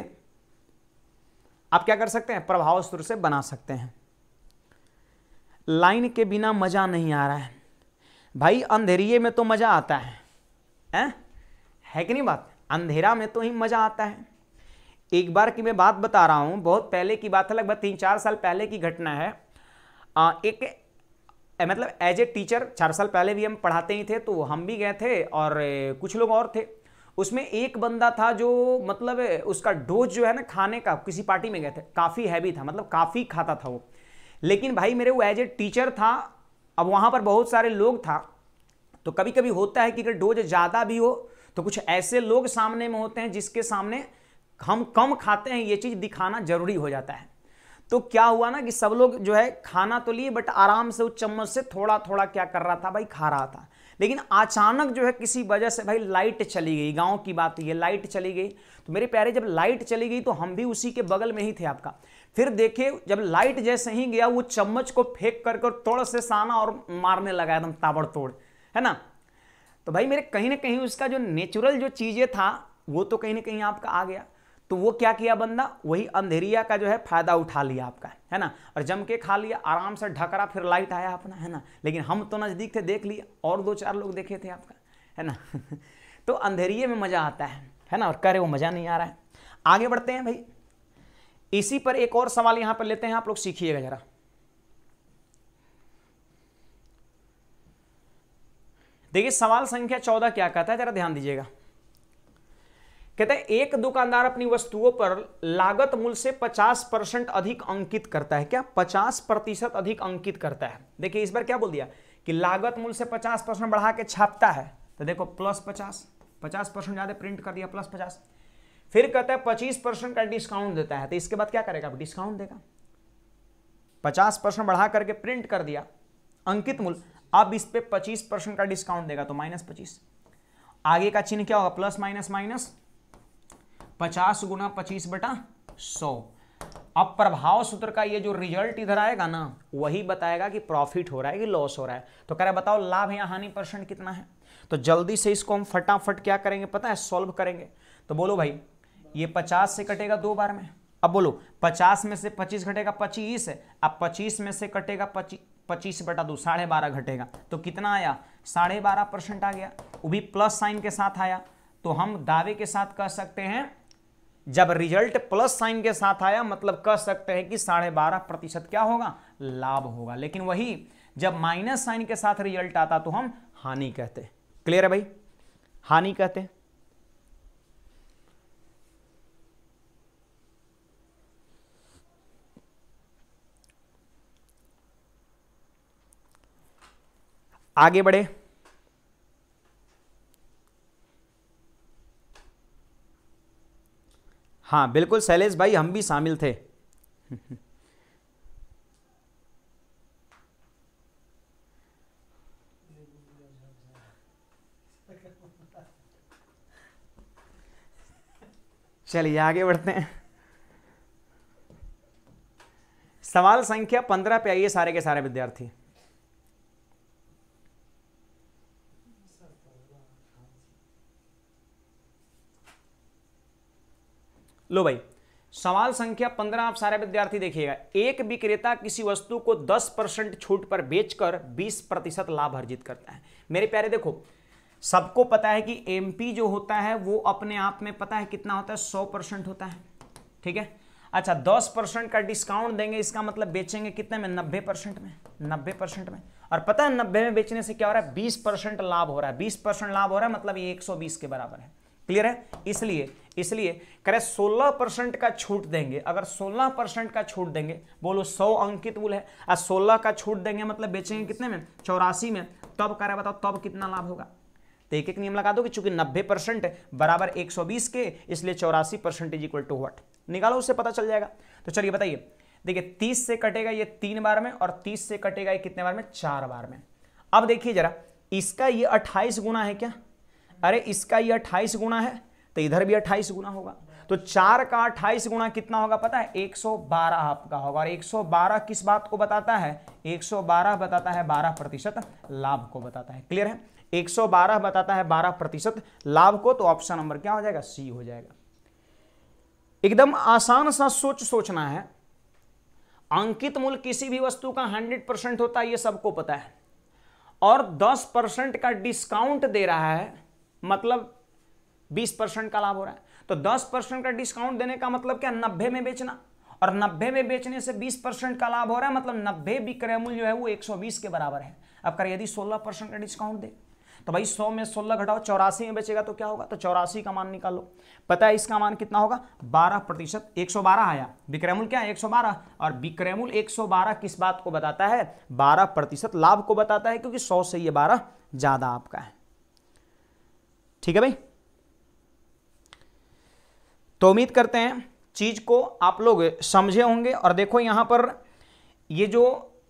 आप क्या कर सकते हैं प्रभाव सुर से बना सकते हैं लाइन के बिना मज़ा नहीं आ रहा है भाई अंधेरिए में तो मज़ा आता है हैं है कि नहीं बात अंधेरा में तो ही मज़ा आता है एक बार की मैं बात बता रहा हूँ बहुत पहले की बात है लगभग तीन चार साल पहले की घटना है आ, एक मतलब एज ए टीचर चार साल पहले भी हम पढ़ाते ही थे तो हम भी गए थे और कुछ लोग और थे उसमें एक बंदा था जो मतलब उसका डोज जो है ना खाने का किसी पार्टी में गए थे काफ़ी हैवी था मतलब काफ़ी खाता था वो लेकिन भाई मेरे वो एज ए टीचर था अब वहाँ पर बहुत सारे लोग था तो कभी कभी होता है कि अगर डोज ज़्यादा भी हो तो कुछ ऐसे लोग सामने में होते हैं जिसके सामने हम कम खाते हैं ये चीज़ दिखाना जरूरी हो जाता है तो क्या हुआ ना कि सब लोग जो है खाना तो लिए बट आराम से उस चम्मच से थोड़ा थोड़ा क्या कर रहा था भाई खा रहा था लेकिन अचानक जो है किसी वजह से भाई लाइट चली गई गांव की बात ये लाइट चली गई तो मेरे प्यारे जब लाइट चली गई तो हम भी उसी के बगल में ही थे आपका फिर देखे जब लाइट जैसे ही गया वो चम्मच को फेंक कर कर तोड़ से साना और मारने लगा एकदम ताबड़तोड़ है ना तो भाई मेरे कहीं ना कहीं उसका जो नेचुरल जो चीज़ें था वो तो कहीं ना कहीं आपका आ गया तो वो क्या किया बंदा वही अंधेरिया का जो है फायदा उठा लिया आपका है ना और जम के खा लिया आराम से ढकरा फिर लाइट आया अपना है ना लेकिन हम तो नज़दीक थे देख लिया और दो चार लोग देखे थे आपका है ना [LAUGHS] तो अंधेरिए में मज़ा आता है है ना और करे वो मज़ा नहीं आ रहा है आगे बढ़ते हैं भाई इसी पर एक और सवाल यहाँ पर लेते हैं आप लोग सीखिएगा ज़रा देखिए सवाल संख्या चौदह क्या कहता है जरा ध्यान दीजिएगा कहते एक दुकानदार अपनी वस्तुओं पर लागत मूल्य से 50 परसेंट अधिक अंकित करता है क्या 50 प्रतिशत अधिक अंकित करता है देखिए इस बार क्या बोल दिया कि लागत मूल्य से 50 परसेंट बढ़ा के छापता है तो देखो प्लस 50 50 परसेंट ज़्यादा प्रिंट कर दिया प्लस 50 फिर कहता है 25 परसेंट का डिस्काउंट देता है तो इसके बाद क्या करेगा डिस्काउंट देगा पचास परसेंट बढ़ा करके प्रिंट कर दिया अंकित मूल्य अब इस पे पच्चीस परसेंट का डिस्काउंट देगा तो माइनस पच्चीस आगे का चिन्ह क्या होगा प्लस माइनस माइनस पचास गुना पच्चीस बटा सौ अब प्रभाव सूत्र का ये जो रिजल्ट इधर आएगा ना वही बताएगा कि प्रॉफिट हो रहा है कि लॉस हो रहा है तो कह रहे बताओ लाभ या हानि परसेंट कितना है तो जल्दी से इसको हम फटाफट क्या करेंगे पता है सॉल्व करेंगे तो बोलो भाई ये पचास से कटेगा दो बार में अब बोलो पचास में से पच्चीस घटेगा पच्चीस अब पच्चीस में से कटेगा पच्चीस पच्चीस बटा दो साढ़े बारह घटेगा तो कितना आया साढ़े बारह परसेंट आ गया वो भी प्लस साइन के साथ आया तो हम दावे के साथ कह सकते हैं जब रिजल्ट प्लस साइन के साथ आया मतलब कह सकते हैं कि साढ़े बारह प्रतिशत क्या होगा लाभ होगा लेकिन वही जब माइनस साइन के साथ रिजल्ट आता तो हम हानि कहते क्लियर है भाई हानि कहते आगे बढ़े हाँ बिल्कुल शैलेश भाई हम भी शामिल थे चलिए आगे बढ़ते हैं सवाल संख्या पंद्रह पे आइए सारे के सारे विद्यार्थी लो भाई सवाल संख्या पंद्रह आप सारे विद्यार्थी देखिएगा एक विक्रेता किसी वस्तु को दस परसेंट छूट पर बेचकर बीस प्रतिशत लाभ अर्जित करता है मेरे प्यारे देखो सबको पता है कि एमपी जो होता है वो अपने आप में पता है कितना होता है सौ परसेंट होता है ठीक है अच्छा दस परसेंट का डिस्काउंट देंगे इसका मतलब बेचेंगे कितने में नब्बे परसेंट में नब्बे परसेंट में और पता है नब्बे में बेचने से क्या हो रहा है बीस परसेंट लाभ हो रहा है बीस परसेंट लाभ हो रहा है मतलब ये एक सौ बीस के बराबर है क्लियर है इसलिए इसलिए करे 16 परसेंट का छूट देंगे अगर 16 परसेंट का छूट देंगे बोलो 100 अंकित बोल है और 16 का छूट देंगे मतलब बेचेंगे कितने में चौरासी में तब तो करे बताओ तब तो कितना लाभ होगा तो एक एक नियम लगा दो कि चूंकि 90 परसेंट बराबर 120 के इसलिए चौरासी परसेंटेज इक्वल टू वट निकालो उससे पता चल जाएगा तो चलिए बताइए देखिए तीस से कटेगा ये तीन बार में और तीस से कटेगा ये कितने बार में चार बार में अब देखिए जरा इसका ये अट्ठाईस गुना है क्या अरे इसका ये अट्ठाईस गुना है तो इधर भी अट्ठाईस गुना होगा तो चार का अट्ठाईस गुना कितना होगा पता है 112 आपका होगा और 112 किस बात को बताता है 112 बताता है 12 प्रतिशत लाभ को बताता है क्लियर है 112 बताता है 12 प्रतिशत लाभ को तो ऑप्शन नंबर क्या हो जाएगा सी हो जाएगा एकदम आसान सा सोच सोचना है अंकित मूल्य किसी भी वस्तु का 100 परसेंट होता है यह सबको पता है और 10 परसेंट का डिस्काउंट दे रहा है मतलब बीस परसेंट का लाभ हो रहा है तो दस परसेंट का डिस्काउंट देने का मतलब क्या नब्बे में बेचना और नब्बे में बेचने से बीस परसेंट का लाभ हो रहा है मतलब नब्बे विक्रय मूल्य जो है वो एक सौ बीस के बराबर है अब कर यदि सोलह परसेंट का डिस्काउंट दे तो भाई सौ में सोलह घटाओ चौरासी में बेचेगा तो क्या होगा तो चौरासी का मान निकालो पता है इसका मान कितना होगा बारह प्रतिशत एक सौ बारह आया विक्रयमूल क्या है एक सौ बारह और विक्रयमूल एक सौ बारह किस बात को बताता है बारह प्रतिशत लाभ को बताता है क्योंकि सौ से ये बारह ज़्यादा आपका है ठीक है भाई तो उम्मीद करते हैं चीज़ को आप लोग समझे होंगे और देखो यहां पर ये जो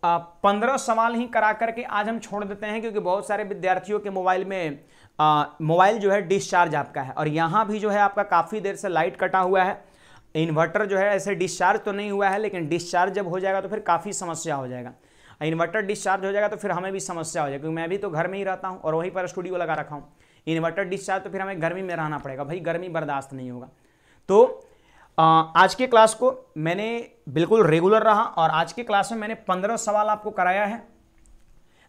पंद्रह सवाल ही करा करके आज हम छोड़ देते हैं क्योंकि बहुत सारे विद्यार्थियों के मोबाइल में मोबाइल जो है डिस्चार्ज आपका है और यहाँ भी जो है आपका काफ़ी देर से लाइट कटा हुआ है इन्वर्टर जो है ऐसे डिस्चार्ज तो नहीं हुआ है लेकिन डिस्चार्ज जब हो जाएगा तो फिर काफ़ी समस्या हो जाएगा इन्वर्टर डिस्चार्ज हो जाएगा तो फिर हमें भी समस्या हो जाएगी क्योंकि मैं भी तो घर में ही रहता हूँ और वहीं पर स्टूडियो लगा रखा हूँ इन्वर्टर डिस्चार्ज तो फिर हमें गर्मी में रहना पड़ेगा भाई गर्मी बर्दाश्त नहीं होगा तो आज के क्लास को मैंने बिल्कुल रेगुलर रहा और आज के क्लास में मैंने पंद्रह सवाल आपको कराया है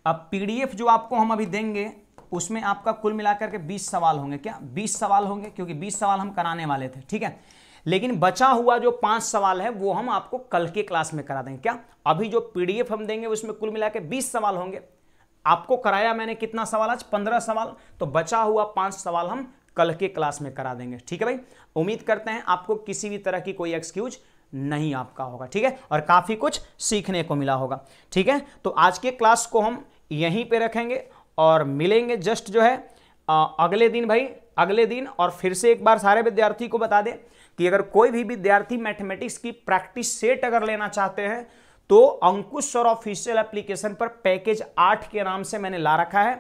अब पीडीएफ जो आपको हम अभी देंगे उसमें आपका कुल मिलाकर के 20 सवाल होंगे क्या 20 सवाल होंगे क्योंकि 20 सवाल हम कराने वाले थे ठीक है लेकिन बचा हुआ जो पांच सवाल है वो हम आपको कल के क्लास में करा देंगे क्या अभी जो पीडीएफ हम देंगे उसमें कुल मिला के बीस सवाल होंगे आपको कराया मैंने कितना सवाल आज पंद्रह सवाल तो बचा हुआ पांच सवाल हम कल के क्लास में करा देंगे ठीक है भाई उम्मीद करते हैं आपको किसी भी तरह की कोई एक्सक्यूज नहीं आपका होगा ठीक है और काफ़ी कुछ सीखने को मिला होगा ठीक है तो आज के क्लास को हम यहीं पे रखेंगे और मिलेंगे जस्ट जो है आ, अगले दिन भाई अगले दिन और फिर से एक बार सारे विद्यार्थी को बता दें कि अगर कोई भी विद्यार्थी मैथमेटिक्स की प्रैक्टिस सेट अगर लेना चाहते हैं तो अंकुश और ऑफिशियल एप्लीकेशन पर पैकेज आठ के नाम से मैंने ला रखा है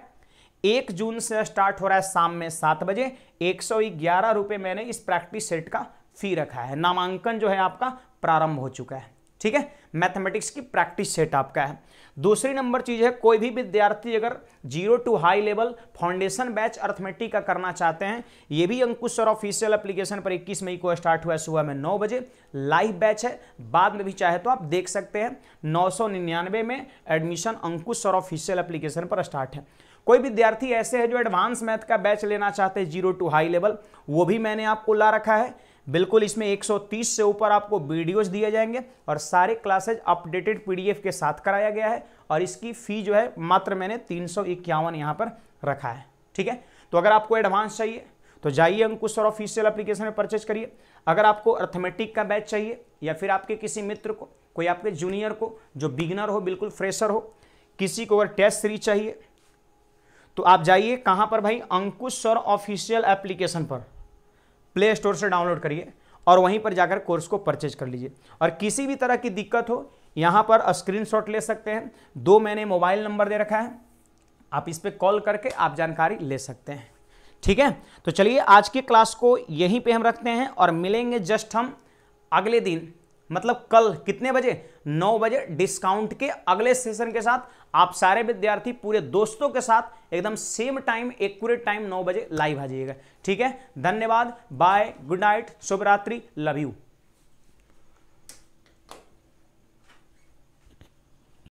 एक जून से स्टार्ट हो रहा है शाम में सात बजे एक सौ ग्यारह रुपए मैंने इस प्रैक्टिस सेट का फी रखा है नामांकन जो है आपका प्रारंभ हो चुका है ठीक है मैथमेटिक्स की प्रैक्टिस सेट आपका है दूसरी नंबर चीज़ है कोई भी विद्यार्थी अगर zero to high level foundation batch arithmetic का करना चाहते हैं ये भी अंकुश और ऑफिशियल एप्लीकेशन पर 21 मई को स्टार्ट हुआ है सुबह में 9 बजे लाइव बैच है बाद में भी चाहे तो आप देख सकते हैं नौ में एडमिशन अंकुश और ऑफिशियल एप्लीकेशन पर स्टार्ट है कोई विद्यार्थी ऐसे है जो एडवांस मैथ का बैच लेना चाहते हैं जीरो टू हाई लेवल वो भी मैंने आपको ला रखा है बिल्कुल इसमें 130 से ऊपर आपको वीडियोस दिए जाएंगे और सारे क्लासेज अपडेटेड पीडीएफ के साथ कराया गया है और इसकी फ़ी जो है मात्र मैंने तीन सौ इक्यावन यहाँ पर रखा है ठीक है तो अगर आपको एडवांस चाहिए तो जाइए अंकुश और ऑफिशियल एप्लीकेशन में परचेज करिए अगर आपको अर्थमेटिक का बैच चाहिए या फिर आपके किसी मित्र को कोई आपके जूनियर को जो बिगिनर हो बिल्कुल फ्रेशर हो किसी को अगर टेस्ट सीरीज चाहिए तो आप जाइए कहाँ पर भाई अंकुश सर ऑफिशियल एप्लीकेशन पर प्ले स्टोर से डाउनलोड करिए और वहीं पर जाकर कोर्स को परचेज कर लीजिए और किसी भी तरह की दिक्कत हो यहाँ पर स्क्रीनशॉट ले सकते हैं दो मैंने मोबाइल नंबर दे रखा है आप इस पर कॉल करके आप जानकारी ले सकते हैं ठीक है तो चलिए आज की क्लास को यहीं पे हम रखते हैं और मिलेंगे जस्ट हम अगले दिन मतलब कल कितने बजे नौ बजे डिस्काउंट के अगले सेशन के साथ आप सारे विद्यार्थी पूरे दोस्तों के साथ एकदम सेम टाइम एक्यूरेट टाइम नौ बजे लाइव आ जाइएगा ठीक है धन्यवाद बाय गुड नाइट शुभरात्रि लव यू